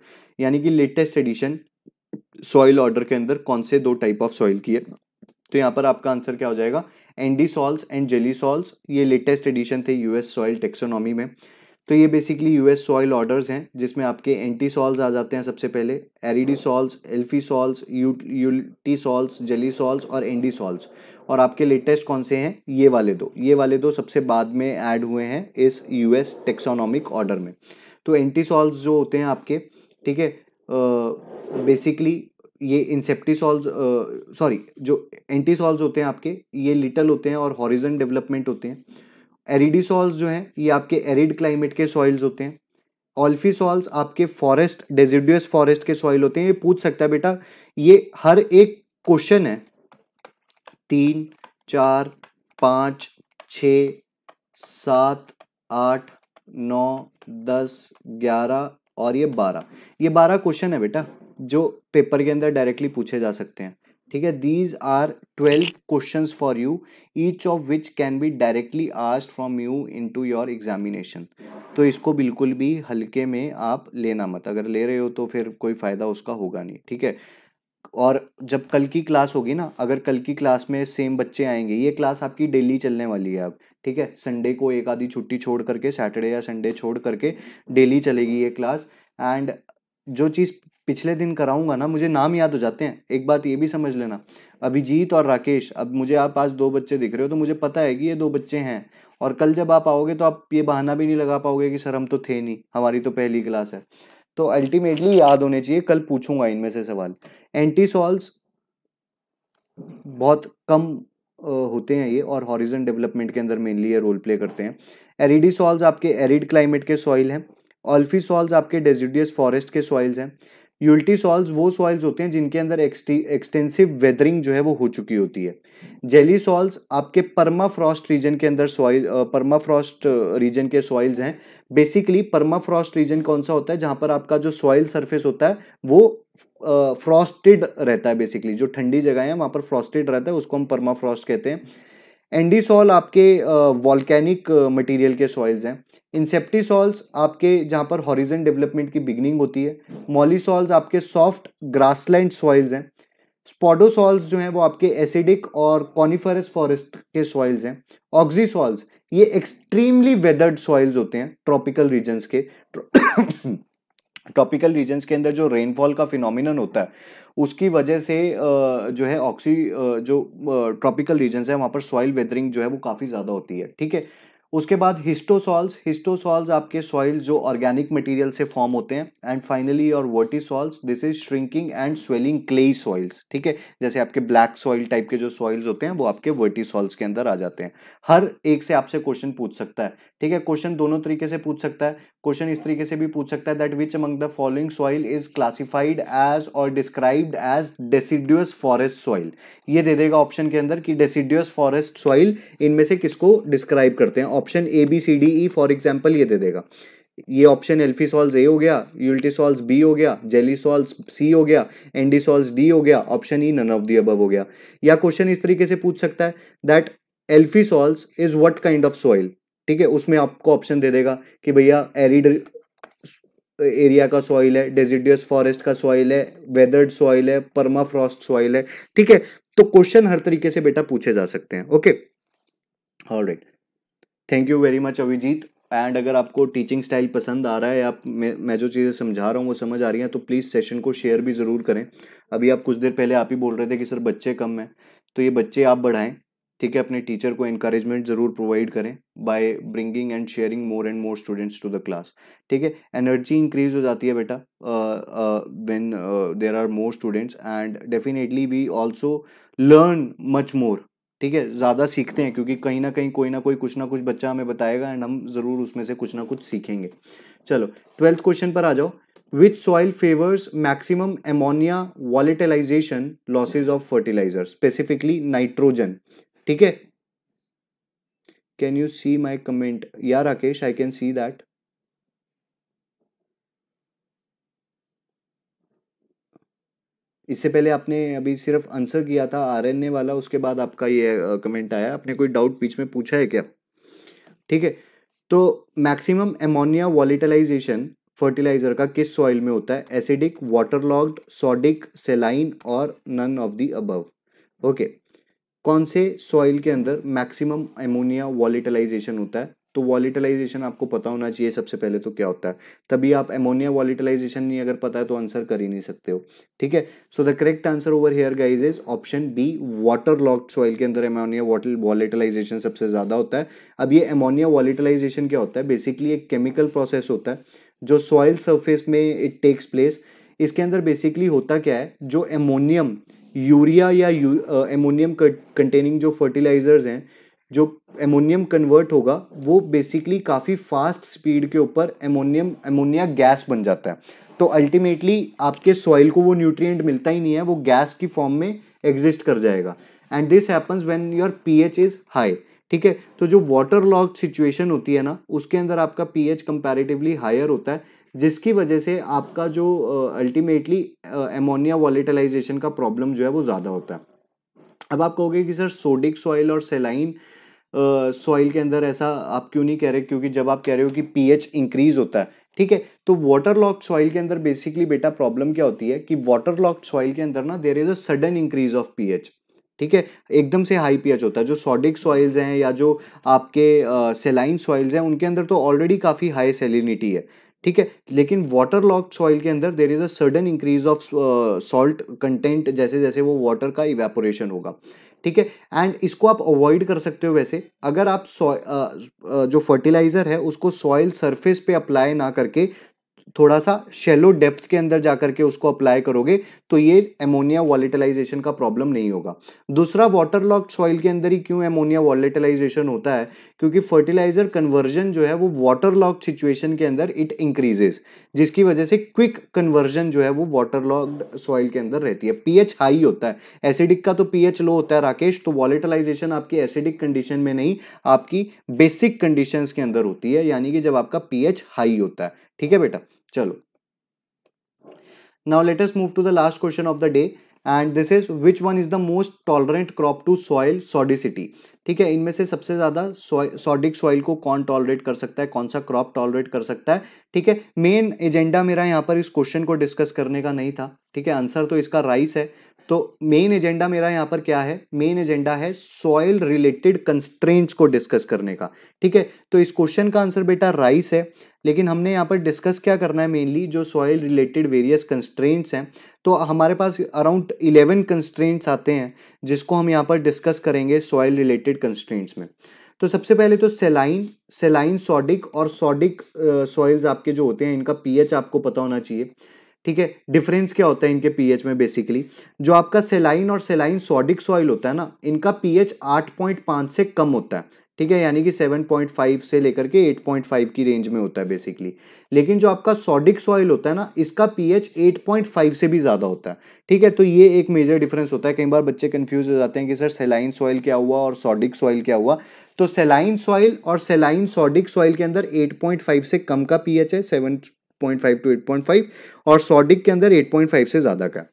यानी कि लेटेस्ट एडिशन सॉइल ऑर्डर के अंदर कौन से दो टाइप ऑफ सॉइल की है तो यहाँ पर आपका आंसर क्या हो जाएगा andisols and gelisols ये लेटेस्ट एडिशन थे यूएस सॉइल टेक्सोनॉमी में तो ये बेसिकली यूएस सॉइल ऑर्डर्स हैं जिसमें आपके एंटी सॉल्स आ जाते हैं सबसे पहले एरिडी सॉल्स एल्फी सॉल्स यू यूटी सॉल्स जेली सॉल्स और एंडी सॉल्स और आपके लेटेस्ट कौन से हैं ये वाले दो ये वाले दो सबसे बाद में ऐड हुए हैं इस यूएस टेक्सोनॉमिक ऑर्डर में तो एंटी सॉल्स जो होते हैं आपके ठीक है बेसिकली ये इंसेप्टिसॉल्स सॉरी जो एंटीसॉल्स होते हैं आपके ये लिटल होते हैं और हॉरिजन डेवलपमेंट होते हैं एरिडिसॉल्स जो हैं ये आपके एरिड क्लाइमेट के सॉइल्स होते हैं ऑल्फिसॉल्स आपके फॉरेस्ट डेजिडियस फॉरेस्ट के सॉइल होते हैं ये पूछ सकता है बेटा ये हर एक क्वेश्चन है तीन चार पाँच छ सात आठ नौ दस ग्यारह और ये बारह ये बारह क्वेश्चन है बेटा जो पेपर के अंदर डायरेक्टली पूछे जा सकते हैं ठीक है these are twelve question for you each of which can be directly asked from you into your examination तो इसको बिल्कुल भी हल्के में आप लेना मत अगर ले रहे हो तो फिर कोई फ़ायदा उसका होगा नहीं ठीक है और जब कल की क्लास होगी ना अगर कल की क्लास में सेम बच्चे आएंगे ये क्लास आपकी डेली चलने वाली है अब ठीक है संडे को एक आधी छुट्टी छोड़ करके सैटरडे या संडे छोड़ करके डेली चलेगी ये क्लास एंड जो चीज़ पिछले दिन कराऊंगा ना मुझे नाम याद हो जाते हैं एक बात ये भी समझ लेना अभिजीत और राकेश अब मुझे आप आज दो बच्चे दिख रहे हो तो मुझे पता है कि ये दो बच्चे हैं और कल जब आप आओगे तो आप ये बहाना भी नहीं लगा पाओगे कि सर हम तो थे नहीं हमारी तो पहली क्लास है तो अल्टीमेटली याद होने चाहिए कल पूछूंगा इनमें से सवाल एंटी सॉल्स बहुत कम होते हैं ये और हॉरिजन डेवलपमेंट के अंदर मेनली ये रोल प्ले करते हैं एरिडी सॉल्स आपके एरिड क्लाइमेट के सॉइल हैं ऑल्फी सॉल्स आपके डेजिडियस फॉरेस्ट के सॉइल्स हैं यूल्टी सॉल्स वो सॉइल्स होते हैं जिनके अंदर एक्सटेंसिव वेदरिंग जो है वो हो चुकी होती है जेली सॉल्स आपके परमा फ्रॉस्ट रीजन के अंदर सॉइल परमाफ्रॉस्ट फ्रॉस्ट रीजन के सॉइल्स हैं बेसिकली परमा फ्रॉस्ट रीजन कौन सा होता है जहाँ पर आपका जो सॉइल सरफेस होता है वो फ्रॉस्टेड रहता है बेसिकली जो ठंडी जगह है वहाँ पर फ्रॉस्टेड रहता है उसको हम परमा फ्रॉस्ट कहते हैं एंडी सॉल आपके वॉलकैनिक मटीरियल के सॉइल्स हैं इंसेप्टिसॉल्स आपके जहाँ पर हॉरिजन डेवलपमेंट की बिगनिंग होती है मॉलीसॉल्स आपके सॉफ्ट ग्रासलैंड सॉइल्स हैं स्पॉडोसॉल्स जो हैं वो आपके एसिडिक और कॉनिफरस फॉरेस्ट के सॉइल्स हैं ऑक्सीसॉल्स ये एक्सट्रीमली वेदर्ड सॉइल्स होते हैं ट्रॉपिकल रीजन्स के ट्रॉपिकल रीजन्स के अंदर जो रेनफॉल का फिनोमिनन होता है उसकी वजह से जो है ऑक्सी जो ट्रॉपिकल रीजन्स है वहाँ पर सॉइल वेदरिंग जो है वो काफ़ी ज़्यादा होती है ठीक है उसके बाद हिस्टोसॉल्स हिस्टोसॉल्स आपके सॉइल जो ऑर्गेनिक मटेरियल से फॉर्म होते हैं एंड फाइनली और vertisols this is shrinking and swelling clay soils ठीक है जैसे आपके ब्लैक सॉइल टाइप के जो सॉइल्स होते हैं वो आपके वर्टिसॉल्स के अंदर आ जाते हैं हर एक से आपसे क्वेश्चन पूछ सकता है ठीक है क्वेश्चन दोनों तरीके से पूछ सकता है क्वेश्चन इस तरीके से भी पूछ सकता है that which among the following soil is classified as और described as deciduous forest soil ये दे देगा ऑप्शन के अंदर कि डेसिड्यूस फॉरेस्ट सॉइल इनमें से किसको डिस्क्राइब करते हैं option A B C D E for example ये दे देगा ये ऑप्शन एल्फीसॉल्स ए हो गया यूल्टीसॉल्स बी हो गया जेलीसॉल्स सी हो गया सॉल्स डी हो गया option E none of the above हो गया या क्वेश्चन इस तरीके से पूछ सकता है that alfisols is what kind of soil ठीक है उसमें आपको ऑप्शन दे देगा कि भैया एरिड एरिया का सॉइल है डेजिडियस फॉरेस्ट का सॉइल है वेदर्ड सॉइल है परमा फ्रॉस्ट सॉइल है ठीक है तो क्वेश्चन हर तरीके से बेटा पूछे जा सकते हैं okay all right thank you very much Abhijeet and अगर आपको टीचिंग स्टाइल पसंद आ रहा है आप मैं मैं जो चीज़ें समझा रहा हूँ वो समझ आ रही हैं तो प्लीज़ सेशन को शेयर भी ज़रूर करें अभी आप कुछ देर पहले आप ही बोल रहे थे कि सर बच्चे कम हैं तो ये बच्चे आप बढ़ाएं ठीक है अपने टीचर को इंकरेजमेंट ज़रूर प्रोवाइड करें by bringing and sharing more and more students to the class ठीक है एनर्जी इंक्रीज हो जाती है बेटा when there are more students and definitely we also learn much more ठीक है ज़्यादा सीखते हैं क्योंकि कहीं ना कहीं कोई ना कोई कुछ ना कुछ बच्चा हमें बताएगा एंड हम ज़रूर उसमें से कुछ ना कुछ सीखेंगे चलो ट्वेल्थ क्वेश्चन पर आ जाओ which soil favors maximum ammonia volatilization losses of fertilizer specifically nitrogen ठीक है can you see my comment या Rakesh I can see that इससे पहले आपने अभी सिर्फ आंसर किया था आरएनए वाला उसके बाद आपका ये कमेंट आया आपने कोई डाउट बीच में पूछा है क्या ठीक है तो मैक्सिमम एमोनिया वॉलिटलाइजेशन फर्टिलाइजर का किस सॉइल में होता है एसिडिक लॉग्ड सोडिक सेलाइन और none of the above okay कौन से सॉइल के अंदर मैक्सिमम एमोनिया वॉलीटलाइजेशन होता है तो वॉलीटलाइजेशन आपको पता होना चाहिए सबसे पहले तो क्या होता है तभी आप एमोनिया वॉलीटलाइजेशन नहीं अगर पता है तो आंसर कर ही नहीं सकते हो ठीक है so the correct answer over here guys is option B water logged soil के अंदर एमोनिया वॉलीटलाइजेशन सबसे ज़्यादा होता है अब ये एमोनिया वॉलीटलाइजेशन क्या होता है बेसिकली एक केमिकल प्रोसेस होता है जो सॉइल सर्फेस में इट टेक्स प्लेस इसके अंदर बेसिकली होता क्या है जो एमोनियम यूरिया या एमोनियम कंटेनिंग जो फर्टिलाइजर्स हैं जो एमोनियम कन्वर्ट होगा वो बेसिकली काफ़ी फास्ट स्पीड के ऊपर एमोनियम एमोनिया गैस बन जाता है तो अल्टीमेटली आपके सॉइल को वो न्यूट्रिएंट मिलता ही नहीं है वो गैस की फॉर्म में एग्जिस्ट कर जाएगा and this happens when your P H is high ठीक है तो जो वाटर लॉक सिचुएशन होती है ना उसके अंदर आपका पीएच कंपैरेटिवली हायर होता है जिसकी वजह से आपका जो अल्टीमेटली एमोनिया वॉलिटलाइजेशन का प्रॉब्लम जो है वो ज़्यादा होता है अब आप कहोगे कि सर सोडिक सॉइल और सेलाइन सॉइल के अंदर ऐसा आप क्यों नहीं कह रहे क्योंकि जब आप कह रहे हो कि पीएच इंक्रीज होता है ठीक है तो वाटर लॉक सॉइल के अंदर बेसिकली बेटा प्रॉब्लम क्या होती है कि वाटर लॉक सॉइल के अंदर ना there is a sudden increase of pH ठीक है एकदम से हाई पीएच होता है जो सॉडिक सॉइल्स हैं या जो आपके सेलाइन सॉइल्स हैं उनके अंदर तो ऑलरेडी काफ़ी हाई सेलिनिटी है ठीक है लेकिन वाटर लॉक्ड सॉइल के अंदर there is a sudden increase of salt content जैसे जैसे वो वाटर का इवेपोरेशन होगा ठीक है एंड इसको आप अवॉइड कर सकते हो वैसे अगर आप uh, uh, जो फर्टिलाइज़र है उसको सॉइल सरफेस पे अप्लाई ना करके थोड़ा सा शेलो डेप्थ के अंदर जाकर के उसको अप्लाई करोगे तो ये एमोनिया वॉलेटलाइजेशन का प्रॉब्लम नहीं होगा दूसरा वाटर लॉक सॉइल के अंदर ही क्यों एमोनिया वॉलेटलाइजेशन होता है क्योंकि फर्टिलाइजर कन्वर्जन जो है वो वाटर लॉक्ड सिचुएशन के अंदर इट इंक्रीजेस जिसकी वजह से क्विक कन्वर्जन जो है वो वाटर लॉक सॉइल के अंदर रहती है पीएच हाई होता है एसिडिक का तो पीएच लो होता है राकेश तो वॉलेटलाइजेशन आपकी एसिडिक कंडीशन में नहीं आपकी बेसिक कंडीशन के अंदर होती है यानी कि जब आपका पीएच हाई होता है ठीक है बेटा चलो now latest move to the last question of the day and this is which one is the most tolerant crop to soil sodicity ठीक है इनमें से सबसे ज़्यादा सॉडिक सॉइल को कौन टॉलरेट कर सकता है कौन सा क्रॉप टॉलरेट कर सकता है ठीक है मेन एजेंडा मेरा यहाँ पर इस क्वेश्चन को डिस्कस करने का नहीं था ठीक है आंसर तो इसका राइस है तो मेन एजेंडा मेरा यहाँ पर क्या है मेन एजेंडा है सॉइल रिलेटेड कंस्ट्रेंट्स को डिस्कस करने का ठीक है तो इस क्वेश्चन का आंसर बेटा राइस है लेकिन हमने यहाँ पर डिस्कस क्या करना है मेनली जो सॉइल रिलेटेड वेरियस कंस्ट्रेंट्स हैं तो हमारे पास अराउंड इलेवन कंस्ट्रेंट्स आते हैं जिसको हम यहाँ पर डिस्कस करेंगे सॉइल रिलेटेड कंस्ट्रेंट्स में तो सबसे पहले तो सेलाइन सेलाइन सॉडिक और सॉडिक सॉइल्स आपके जो होते हैं इनका पीएच आपको पता होना चाहिए ठीक है डिफरेंस क्या होता है इनके पीएच में बेसिकली जो आपका सेलाइन और सेलाइन सोडिक सॉइल होता है ना इनका पीएच 8.5 से कम होता है ठीक है यानी कि 7.5 से लेकर के 8.5 की रेंज में होता है बेसिकली लेकिन जो आपका सोडिक सॉइल होता है ना इसका पीएच 8.5 से भी ज़्यादा होता है ठीक है तो ये एक मेजर डिफरेंस होता है कई बार बच्चे कन्फ्यूज हो जाते हैं कि सर सेलाइन सॉइल क्या हुआ और सोडिक सॉइल क्या हुआ तो सेलाइन सॉइल और सेलाइन सोडिक सॉइल के अंदर 8.5 से कम का पीएच है point five to eight point five और सॉडिक के अंदर एट पॉइंट फाइव से ज़्यादा का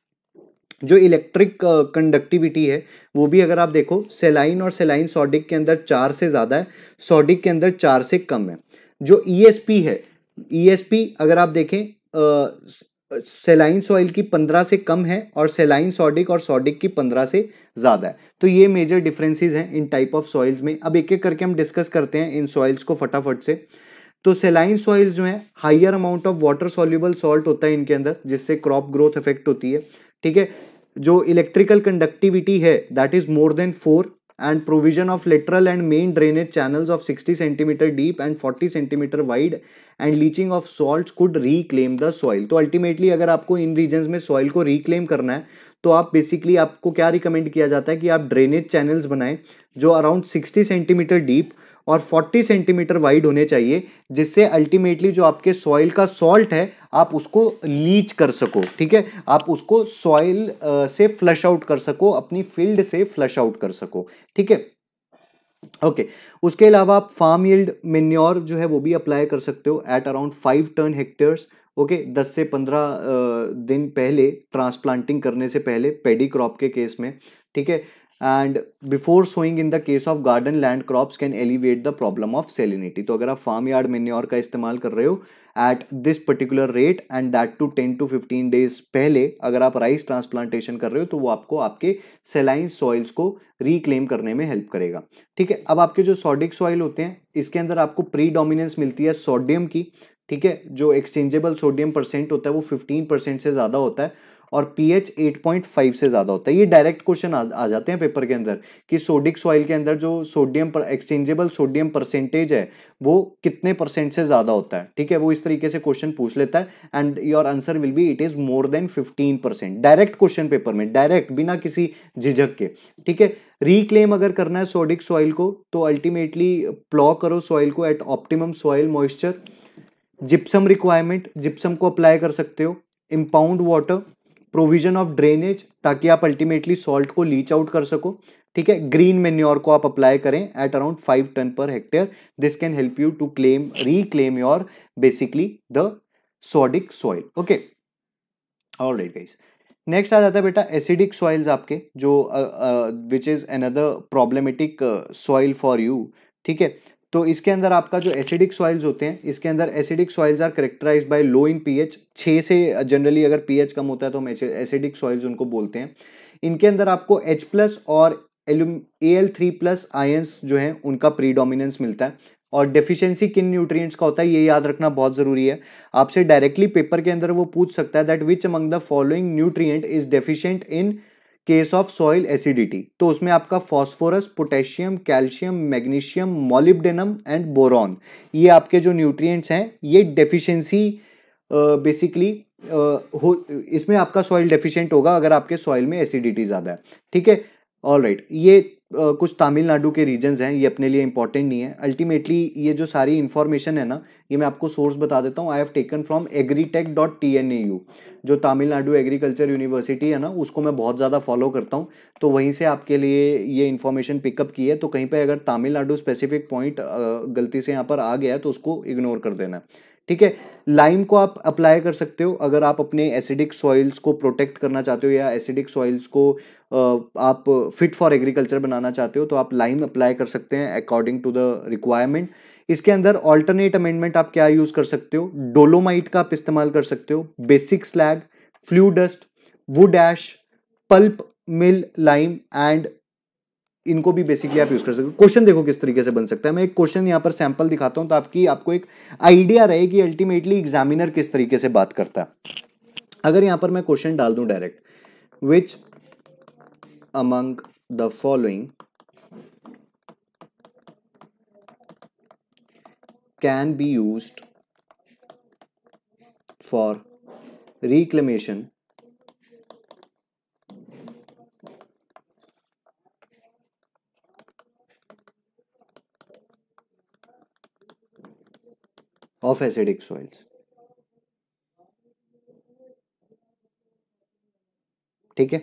जो इलेक्ट्रिक कंडक्टिविटी uh, है वो भी अगर आप देखो सेलाइन और सेलाइन सॉडिक के अंदर चार से ज़्यादा है सॉडिक के अंदर चार से कम है जो ई e है ई e अगर आप देखें सेलाइन uh, सॉइल की पंद्रह से कम है और सेलाइन सॉडिक और सॉडिक की पंद्रह से ज़्यादा है तो ये मेजर डिफरेंसेस हैं इन टाइप ऑफ सॉइल्स में अब एक एक करके हम डिस्कस करते हैं इन सॉइल्स को फटाफट से तो सेलाइन सॉइल जो है higher amount of water soluble salt होता है इनके अंदर जिससे क्रॉप ग्रोथ इफेक्ट होती है ठीक है जो इलेक्ट्रिकल कंडक्टिविटी है that is more than four and provision of lateral and main drainage channels of sixty centimetre deep and forty centimetre wide and leaching of salt could reclaim the soil तो ultimately अगर आपको इन region में soil को reclaim करना है तो आप बेसिकली आपको क्या रिकमेंड किया जाता है कि आप ड्रेनेज चैनल्स बनाएं जो अराउंड सिक्सटी सेंटीमीटर डीप और 40 सेंटीमीटर वाइड होने चाहिए जिससे अल्टीमेटली जो आपके सॉइल का सॉल्ट है आप उसको लीच कर सको ठीक है आप उसको सॉइल से फ्लश आउट कर सको अपनी फील्ड से फ्लश आउट कर सको ठीक है ओके okay. उसके अलावा आप फार्म यील्ड मेन्योर जो है वो भी अप्लाई कर सकते हो at around five tonne hectares okay दस से पंद्रह दिन पहले ट्रांसप्लांटिंग करने से पहले पेडी क्रॉप के केस में ठीक है and before sowing in the case of garden land crops can elevate the problem of salinity तो अगर आप फार्म यार्ड मेन्योर का इस्तेमाल कर रहे हो at this particular rate and that too ten to fifteen days पहले अगर आप राइस ट्रांसप्लांटेशन कर रहे हो तो वो आपको आपके सेलाइन सॉइल्स को रिक्लेम करने में हेल्प करेगा ठीक है अब आपके जो सॉडिक सॉइल होते हैं इसके अंदर आपको प्री मिलती है सोडियम की ठीक है जो एक्सचेंजेबल सोडियम परसेंट होता है वो फिफ्टीन परसेंट से ज़्यादा होता है और पीएच 8.5 से ज़्यादा होता है ये डायरेक्ट क्वेश्चन आ, आ जाते हैं पेपर के अंदर कि सोडिक सॉइल के अंदर जो सोडियम पर एक्सचेंजेबल सोडियम परसेंटेज है वो कितने परसेंट से ज़्यादा होता है ठीक है वो इस तरीके से क्वेश्चन पूछ लेता है and your answer will be it is more than fifteen percent direct question paper में डायरेक्ट बिना किसी झिझक के ठीक है रिक्लेम अगर करना है सोडिक सॉइल को तो अल्टीमेटली प्लॉ करो सॉइल को at optimum soil moisture gypsum requirement gypsum को अप्लाई कर सकते हो impound water provision of drainage ताकि आप अल्टीमेटली सॉल्ट को लीच आउट कर सको ठीक है ग्रीन मेन्योर को आप अप्लाई करें at around five tonne per hectare this can help you to claim reclaim your basically the sodic soil okay all right guys next आ जाता है बेटा एसिडिक सॉइल्स आपके जो which is another problematic soil for you ठीक है तो इसके अंदर आपका जो एसिडिक सॉइल्स होते हैं इसके अंदर acidic soils are characterised by low in pH छः से जनरली अगर पीएच कम होता है तो हम एसिडिक सॉइल्स उनको बोलते हैं इनके अंदर आपको एच प्लस और alum A L three plus ions जो हैं उनका प्रीडोमिनेंस मिलता है और डेफिशिएंसी किन न्यूट्रिएंट्स का होता है ये याद रखना बहुत ज़रूरी है आपसे डायरेक्टली पेपर के अंदर वो पूछ सकता है that which among the following nutrient is deficient in case of soil acidity तो उसमें आपका phosphorus potassium calcium magnesium molybdenum and boron ये आपके जो न्यूट्रिएंट्स हैं ये डेफिशिएंसी बेसिकली हो इसमें आपका सॉइल डेफिशिएंट होगा अगर आपके सॉइल में एसिडिटी ज़्यादा है ठीक है ऑल राइट ये कुछ तमिलनाडु के रीजन्स हैं ये अपने लिए इंपॉर्टेंट नहीं है अल्टीमेटली ये जो सारी इन्फॉर्मेशन है ना ये मैं आपको सोर्स बता देता हूँ I have taken from agritech dot T N A U जो तमिलनाडु एग्रीकल्चर यूनिवर्सिटी है ना उसको मैं बहुत ज़्यादा फॉलो करता हूँ तो वहीं से आपके लिए ये इन्फॉर्मेशन पिकअप की है तो कहीं पर अगर तमिलनाडु स्पेसिफिक पॉइंट गलती से यहाँ पर आ गया है तो उसको इग्नोर कर देना है ठीक है लाइम को आप अप्लाई कर सकते हो अगर आप अपने एसिडिक सॉइल्स को प्रोटेक्ट करना चाहते हो या एसिडिक सॉइल्स को आप फिट फॉर एग्रीकल्चर बनाना चाहते हो तो आप लाइम अप्लाई कर सकते हैं अकॉर्डिंग टू द रिक्वायरमेंट इसके अंदर ऑल्टरनेट अमेंडमेंट आप क्या यूज़ कर सकते हो डोलोमाइट का आप इस्तेमाल कर सकते हो basic slag flue dust wood ash pulp mill lime and इनको भी बेसिकली आप यूज़ कर सकते हो क्वेश्चन देखो किस तरीके से बन सकता है मैं एक क्वेश्चन यहाँ पर सैंपल दिखाता हूँ तो आपकी आपको एक आइडिया रहे कि अल्टीमेटली एग्जामिनर किस तरीके से बात करता है अगर यहाँ पर मैं क्वेश्चन डाल दूँ direct which among the following can be used for reclamation of acidic soils ठीक है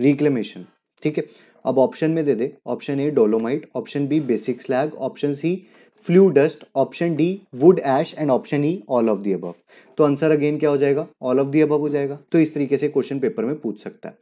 रिक्लेमेशन ठीक है अब ऑप्शन में दे दे option A dolomite option B basic slag option C flue dust option D wood ash and option E all of the above तो answer again क्या हो जाएगा ऑल ऑफ दी अबव हो जाएगा तो इस तरीके से क्वेश्चन पेपर में पूछ सकता है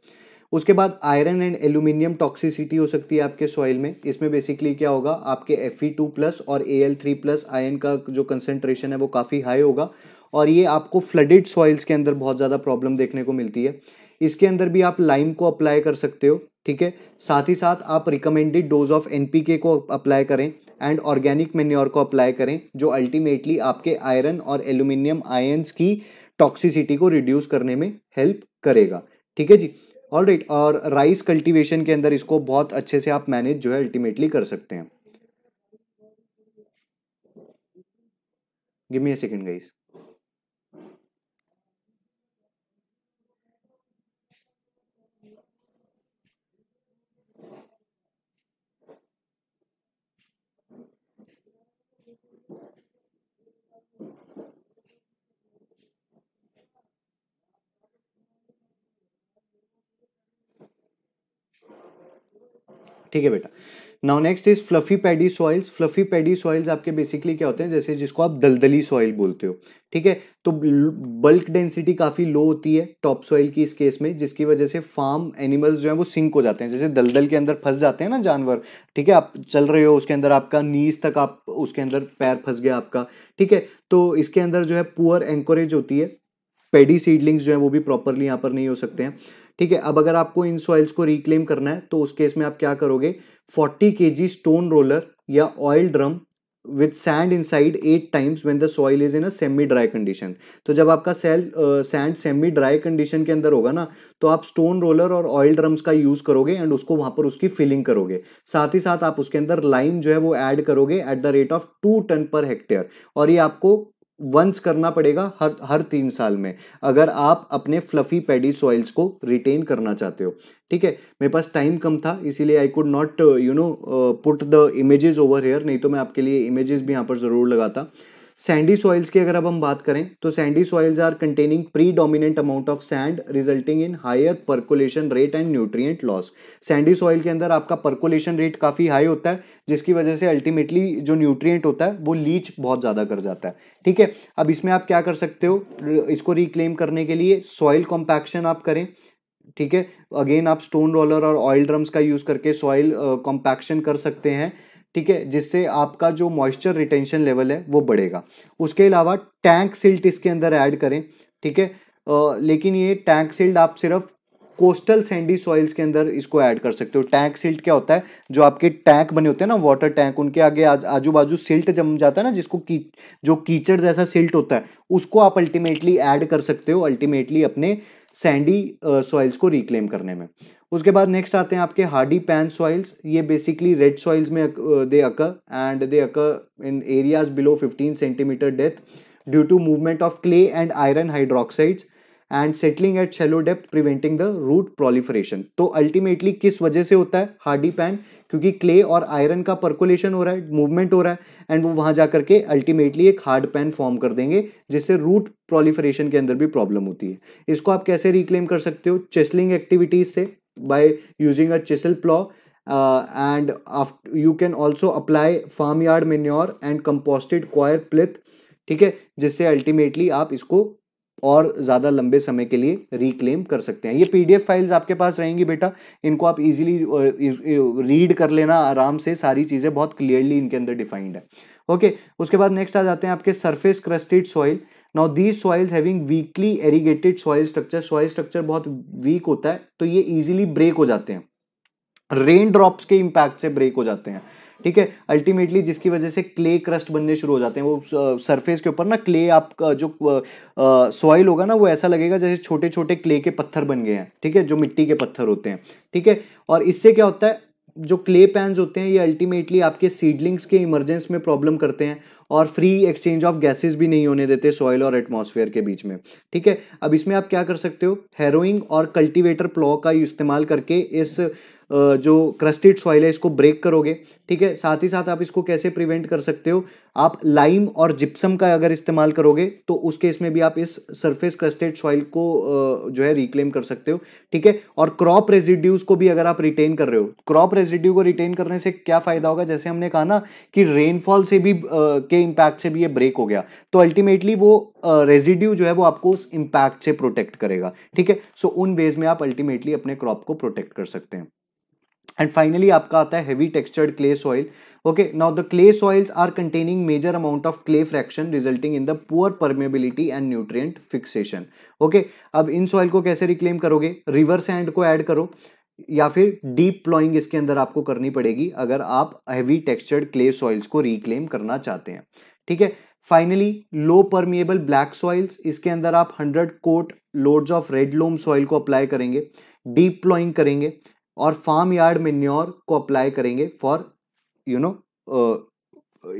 उसके बाद आयरन एंड एल्यूमिनियम टॉक्सिसिटी हो सकती है आपके सॉइल में इसमें बेसिकली क्या होगा आपके एफ ई टू प्लस और A L three plus ion का जो कंसनट्रेशन है वो काफ़ी हाई होगा और ये आपको फ्लडेड सॉइल्स के अंदर बहुत ज़्यादा प्रॉब्लम देखने को मिलती है इसके अंदर भी आप लाइम को अप्लाई कर सकते हो ठीक है साथ ही साथ आप रिकमेंडेड डोज ऑफ के को अप्लाई करें एंड ऑर्गेनिक मेन्योर को अप्लाई करें जो अल्टीमेटली आपके आयरन और एल्यूमिनियम आयन्स की टॉक्सिसिटी को रिड्यूस करने में हेल्प करेगा ठीक है जी ऑल राइट right, और राइस कल्टीवेशन के अंदर इसको बहुत अच्छे से आप मैनेज जो है अल्टीमेटली कर सकते हैं give me a second guys ठीक है बेटा now next is fluffy paddy soils fluffy paddy soils आपके बेसिकली क्या होते हैं जैसे जिसको आप दलदली सॉइल बोलते हो ठीक है तो बल्क डेंसिटी काफ़ी लो होती है टॉप सॉइल की इस केस में जिसकी वजह से फार्म एनिमल्स जो है वो सिंक हो जाते हैं जैसे दलदल के अंदर फंस जाते हैं ना जानवर ठीक है आप चल रहे हो उसके अंदर आपका नीज तक आप उसके अंदर पैर फंस गया आपका ठीक है तो इसके अंदर जो है पुअर एंकोरेज होती है पेडी सीडलिंग्स जो है वो भी प्रॉपरली यहाँ पर नहीं हो सकते हैं ठीक है अब अगर आपको इन सॉइल्स को रिक्लेम करना है तो उस केस में आप क्या करोगे 40 के जी स्टोन रोलर या oil drum with sand inside at times when the soil is in a semi dry condition तो जब आपका सेल सैंड सेमी ड्राई कंडीशन के अंदर होगा ना तो आप स्टोन रोलर और ऑयल ड्रम्स का यूज़ करोगे एंड उसको वहां पर उसकी फिलिंग करोगे साथ ही साथ आप उसके अंदर लाइम जो है वो एड करोगे at the rate of two tonne per hectare और ये आपको वंस करना पड़ेगा हर हर तीन साल में अगर आप अपने फ्लफी पैडी सॉइल्स को रिटेन करना चाहते हो ठीक है मेरे पास टाइम कम था इसीलिए I could not you know put the images over here नहीं तो मैं आपके लिए इमेजेस भी यहाँ पर ज़रूर लगाता सैंडी सॉइल्स की अगर अब हम बात करें तो sandy soils are containing predominant amount of sand resulting in higher percolation rate and nutrient loss sandy soil के अंदर आपका परकोलेशन रेट काफ़ी हाई होता है जिसकी वजह से अल्टीमेटली जो न्यूट्रिएंट होता है वो लीच बहुत ज़्यादा कर जाता है ठीक है अब इसमें आप क्या कर सकते हो इसको रिक्लेम करने के लिए सॉइल कॉम्पैक्शन आप करें ठीक है अगेन आप स्टोन रोलर और ऑयल ड्रम्स का यूज़ करके सॉइल कॉम्पैक्शन कर सकते हैं ठीक है जिससे आपका जो मॉइस्चर रिटेंशन लेवल है वो बढ़ेगा उसके अलावा टैंक सिल्ट इसके अंदर ऐड करें ठीक है लेकिन ये टैंक सिल्ट आप सिर्फ कोस्टल सैंडी सॉइल्स के अंदर इसको ऐड कर सकते हो टैंक सिल्ट क्या होता है जो आपके टैंक बने होते हैं ना वाटर टैंक उनके आगे आजू बाजू सिल्ट जम जाता है ना जिसको की जो कीचड़ जैसा सिल्ट होता है उसको आप अल्टीमेटली ऐड कर सकते हो अल्टीमेटली अपने सैंडी सॉइल्स को रिक्लेम करने में उसके बाद नेक्स्ट आते हैं आपके हार्डी पैन सॉइल्स ये बेसिकली रेड सॉइल्स में they occur and they occur in areas below 15 centimetre डेथ due to movement of clay and iron hydroxides and settling at shallow depth preventing the root proliferation तो ultimately किस वजह से होता है hardy pan क्योंकि clay और आयरन का परकुलेशन हो रहा है मूवमेंट हो रहा है एंड वो वहाँ जा करके अल्टीमेटली एक हार्ड पैन फॉर्म कर देंगे जिससे रूट प्रोलिफरेशन के अंदर भी प्रॉब्लम होती है इसको आप कैसे रिक्लेम कर सकते हो चेस्लिंग एक्टिविटीज से by using a chisel plough and you can also apply farm yard manure and composted coir pith ठीक है जिससे अल्टीमेटली आप इसको और ज़्यादा लंबे समय के लिए रिक्लेम कर सकते हैं ये पीडीएफ फाइल्स आपके पास रहेंगी बेटा इनको आप इजीली रीड कर लेना आराम से सारी चीज़ें बहुत क्लियरली इनके अंदर डिफाइंड है ओके okay, उसके बाद नेक्स्ट आ जाते हैं आपके surface crusted soil now these soils having weakly aggregated soil structure soil structure बहुत वीक होता है तो ये इजीली ब्रेक हो जाते हैं रेन ड्रॉप्स के इम्पैक्ट से ब्रेक हो जाते हैं ठीक है अल्टीमेटली जिसकी वजह से क्ले क्रस्ट बनने शुरू हो जाते हैं वो सरफेस के ऊपर ना क्ले आपका जो सॉइल होगा ना वो ऐसा लगेगा जैसे छोटे छोटे क्ले के पत्थर बन गए हैं ठीक है जो मिट्टी के पत्थर होते हैं ठीक है और इससे क्या होता है जो क्ले पैंस होते हैं ये अल्टीमेटली आपके सीडलिंग्स के इमरजेंस में प्रॉब्लम करते हैं और फ्री एक्सचेंज ऑफ गैसेस भी नहीं होने देते सॉइल और एटमॉस्फेयर के बीच में ठीक है अब इसमें आप क्या कर सकते हो हेरोइंग और कल्टीवेटर प्लॉ का इस्तेमाल करके इस जो क्रस्टेड सॉइल है इसको ब्रेक करोगे ठीक है साथ ही साथ आप इसको कैसे प्रिवेंट कर सकते हो आप लाइम और जिप्सम का अगर इस्तेमाल करोगे तो उस केस में भी आप इस सरफेस क्रस्टेड सॉइल को जो है रिक्लेम कर सकते हो ठीक है और क्रॉप रेजिड्यूज को भी अगर आप रिटेन कर रहे हो क्रॉप रेजिड्यू को रिटेन करने से क्या फायदा होगा जैसे हमने कहा ना कि रेनफॉल से भी के इम्पैक्ट से भी ये ब्रेक हो गया तो अल्टीमेटली वो रेजिड्यू जो है वो आपको उस इम्पैक्ट से प्रोटेक्ट करेगा ठीक है सो उन वेज में आप अल्टीमेटली अपने क्रॉप को प्रोटेक्ट कर सकते हैं एंड फाइनली आपका आता है heavy textured clay soil okay now the clay soils are containing major amount of clay fraction resulting in the poor permeability and nutrient fixation okay अब इन सॉइल को कैसे रिक्लेम करोगे रिवर सैंड को add करो या फिर डीप प्लॉइंग इसके अंदर आपको करनी पड़ेगी अगर आप हैवी टेक्सचर्ड क्ले सॉइल्स को रिक्लेम करना चाहते हैं ठीक है finally low permeable black soils इसके अंदर आप 100 cart loads of red loam soil को अप्लाई करेंगे डीप प्लॉइंग करेंगे और फार्म यार्ड मेन्योर को अप्लाई करेंगे for you know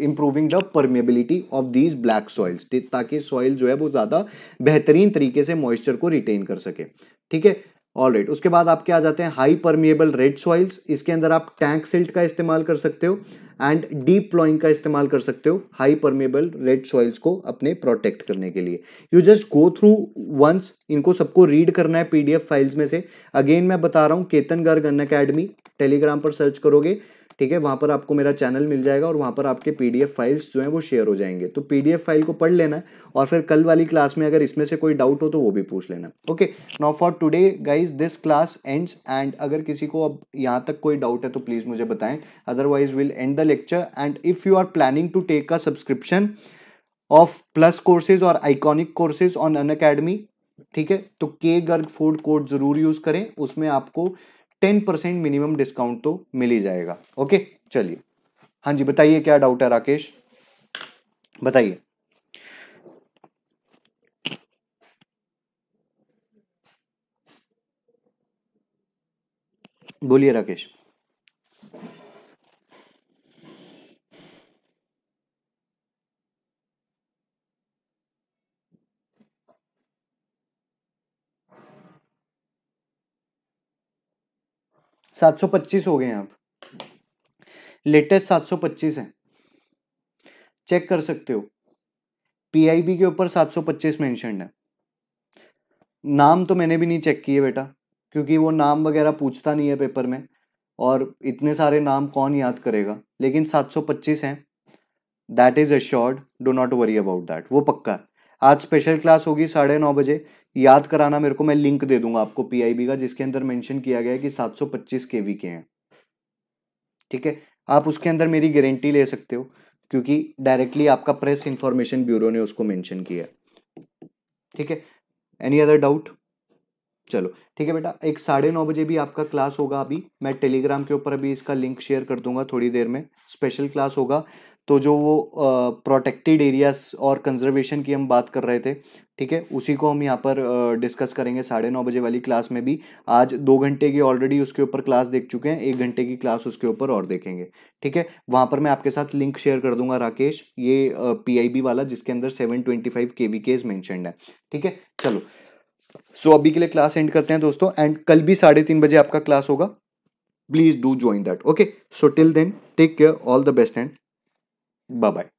improving the permeability of these black soils ताकि सॉइल जो है वो ज़्यादा बेहतरीन तरीके से मॉइस्चर को रिटेन कर सके ठीक है ऑल राइट उसके बाद आपके आ जाते हैं हाई परमिएबल रेड सॉइल्स इसके अंदर आप टैंक सिल्ट का इस्तेमाल कर सकते हो एंड डीप प्लॉइंग का इस्तेमाल कर सकते हो हाई परमिएबल रेड सॉइल्स को अपने प्रोटेक्ट करने के लिए you just go through once इनको सबको रीड करना है पीडीएफ फाइल्स में से अगेन मैं बता रहा हूँ Ketan Garg Unacademy Telegram पर सर्च करोगे ठीक है वहां पर आपको मेरा चैनल मिल जाएगा और वहां पर आपके पी फाइल्स जो हैं वो शेयर हो जाएंगे तो पी फाइल को पढ़ लेना और फिर कल वाली क्लास में अगर इसमें से कोई डाउट हो तो वो भी पूछ लेना okay now for today guys this class ends and अगर किसी को अब यहाँ तक कोई डाउट है तो प्लीज़ मुझे बताएं otherwise will end the lecture and if you are planning to take a subscription of plus courses और आइकॉनिक कोर्सेज ऑन अन ठीक है तो के गर्ग फूड कोड ज़रूर यूज़ करें उसमें आपको टेन परसेंट मिनिमम डिस्काउंट तो मिल ही जाएगा ओके चलिए हाँ जी बताइए क्या डाउट है राकेश बताइए बोलिए राकेश सात सौ पच्चीस हो गए हैं आप लेटेस्ट सात सौ पच्चीस है चेक कर सकते हो पीआईबी के ऊपर सात सौ पच्चीस मैंशन है नाम तो मैंने भी नहीं चेक किए बेटा क्योंकि वो नाम वगैरह पूछता नहीं है पेपर में और इतने सारे नाम कौन याद करेगा लेकिन सात सौ पच्चीस हैं that is assured do not worry about that वो पक्का है आज स्पेशल क्लास होगी साढ़े नौ बजे याद कराना मेरे को मैं लिंक दे दूंगा आपको पीआईबी का जिसके अंदर मेंशन किया गया है कि 725 केवी के हैं ठीक है आप उसके अंदर मेरी गारंटी ले सकते हो क्योंकि डायरेक्टली आपका प्रेस इंफॉर्मेशन ब्यूरो ने उसको मेंशन किया है ठीक है एनी अदर डाउट चलो ठीक है बेटा एक साढ़े नौ बजे भी आपका क्लास होगा अभी मैं टेलीग्राम के ऊपर अभी इसका लिंक शेयर कर दूंगा थोड़ी देर में स्पेशल क्लास होगा तो जो वो प्रोटेक्टेड एरियाज और कंजर्वेशन की हम बात कर रहे थे ठीक है उसी को हम यहाँ पर डिस्कस करेंगे साढ़े नौ बजे वाली क्लास में भी आज दो घंटे की ऑलरेडी उसके ऊपर क्लास देख चुके हैं एक घंटे की क्लास उसके ऊपर और देखेंगे ठीक है वहाँ पर मैं आपके साथ लिंक शेयर कर दूंगा राकेश ये पीआईबी वाला जिसके अंदर seven twenty five K V Ks mentioned है ठीक है चलो सो so, अभी के लिए क्लास एंड करते हैं दोस्तों एंड कल भी साढ़े तीन बजे आपका क्लास होगा please do join that okay so till then take care all the best and Bye bye.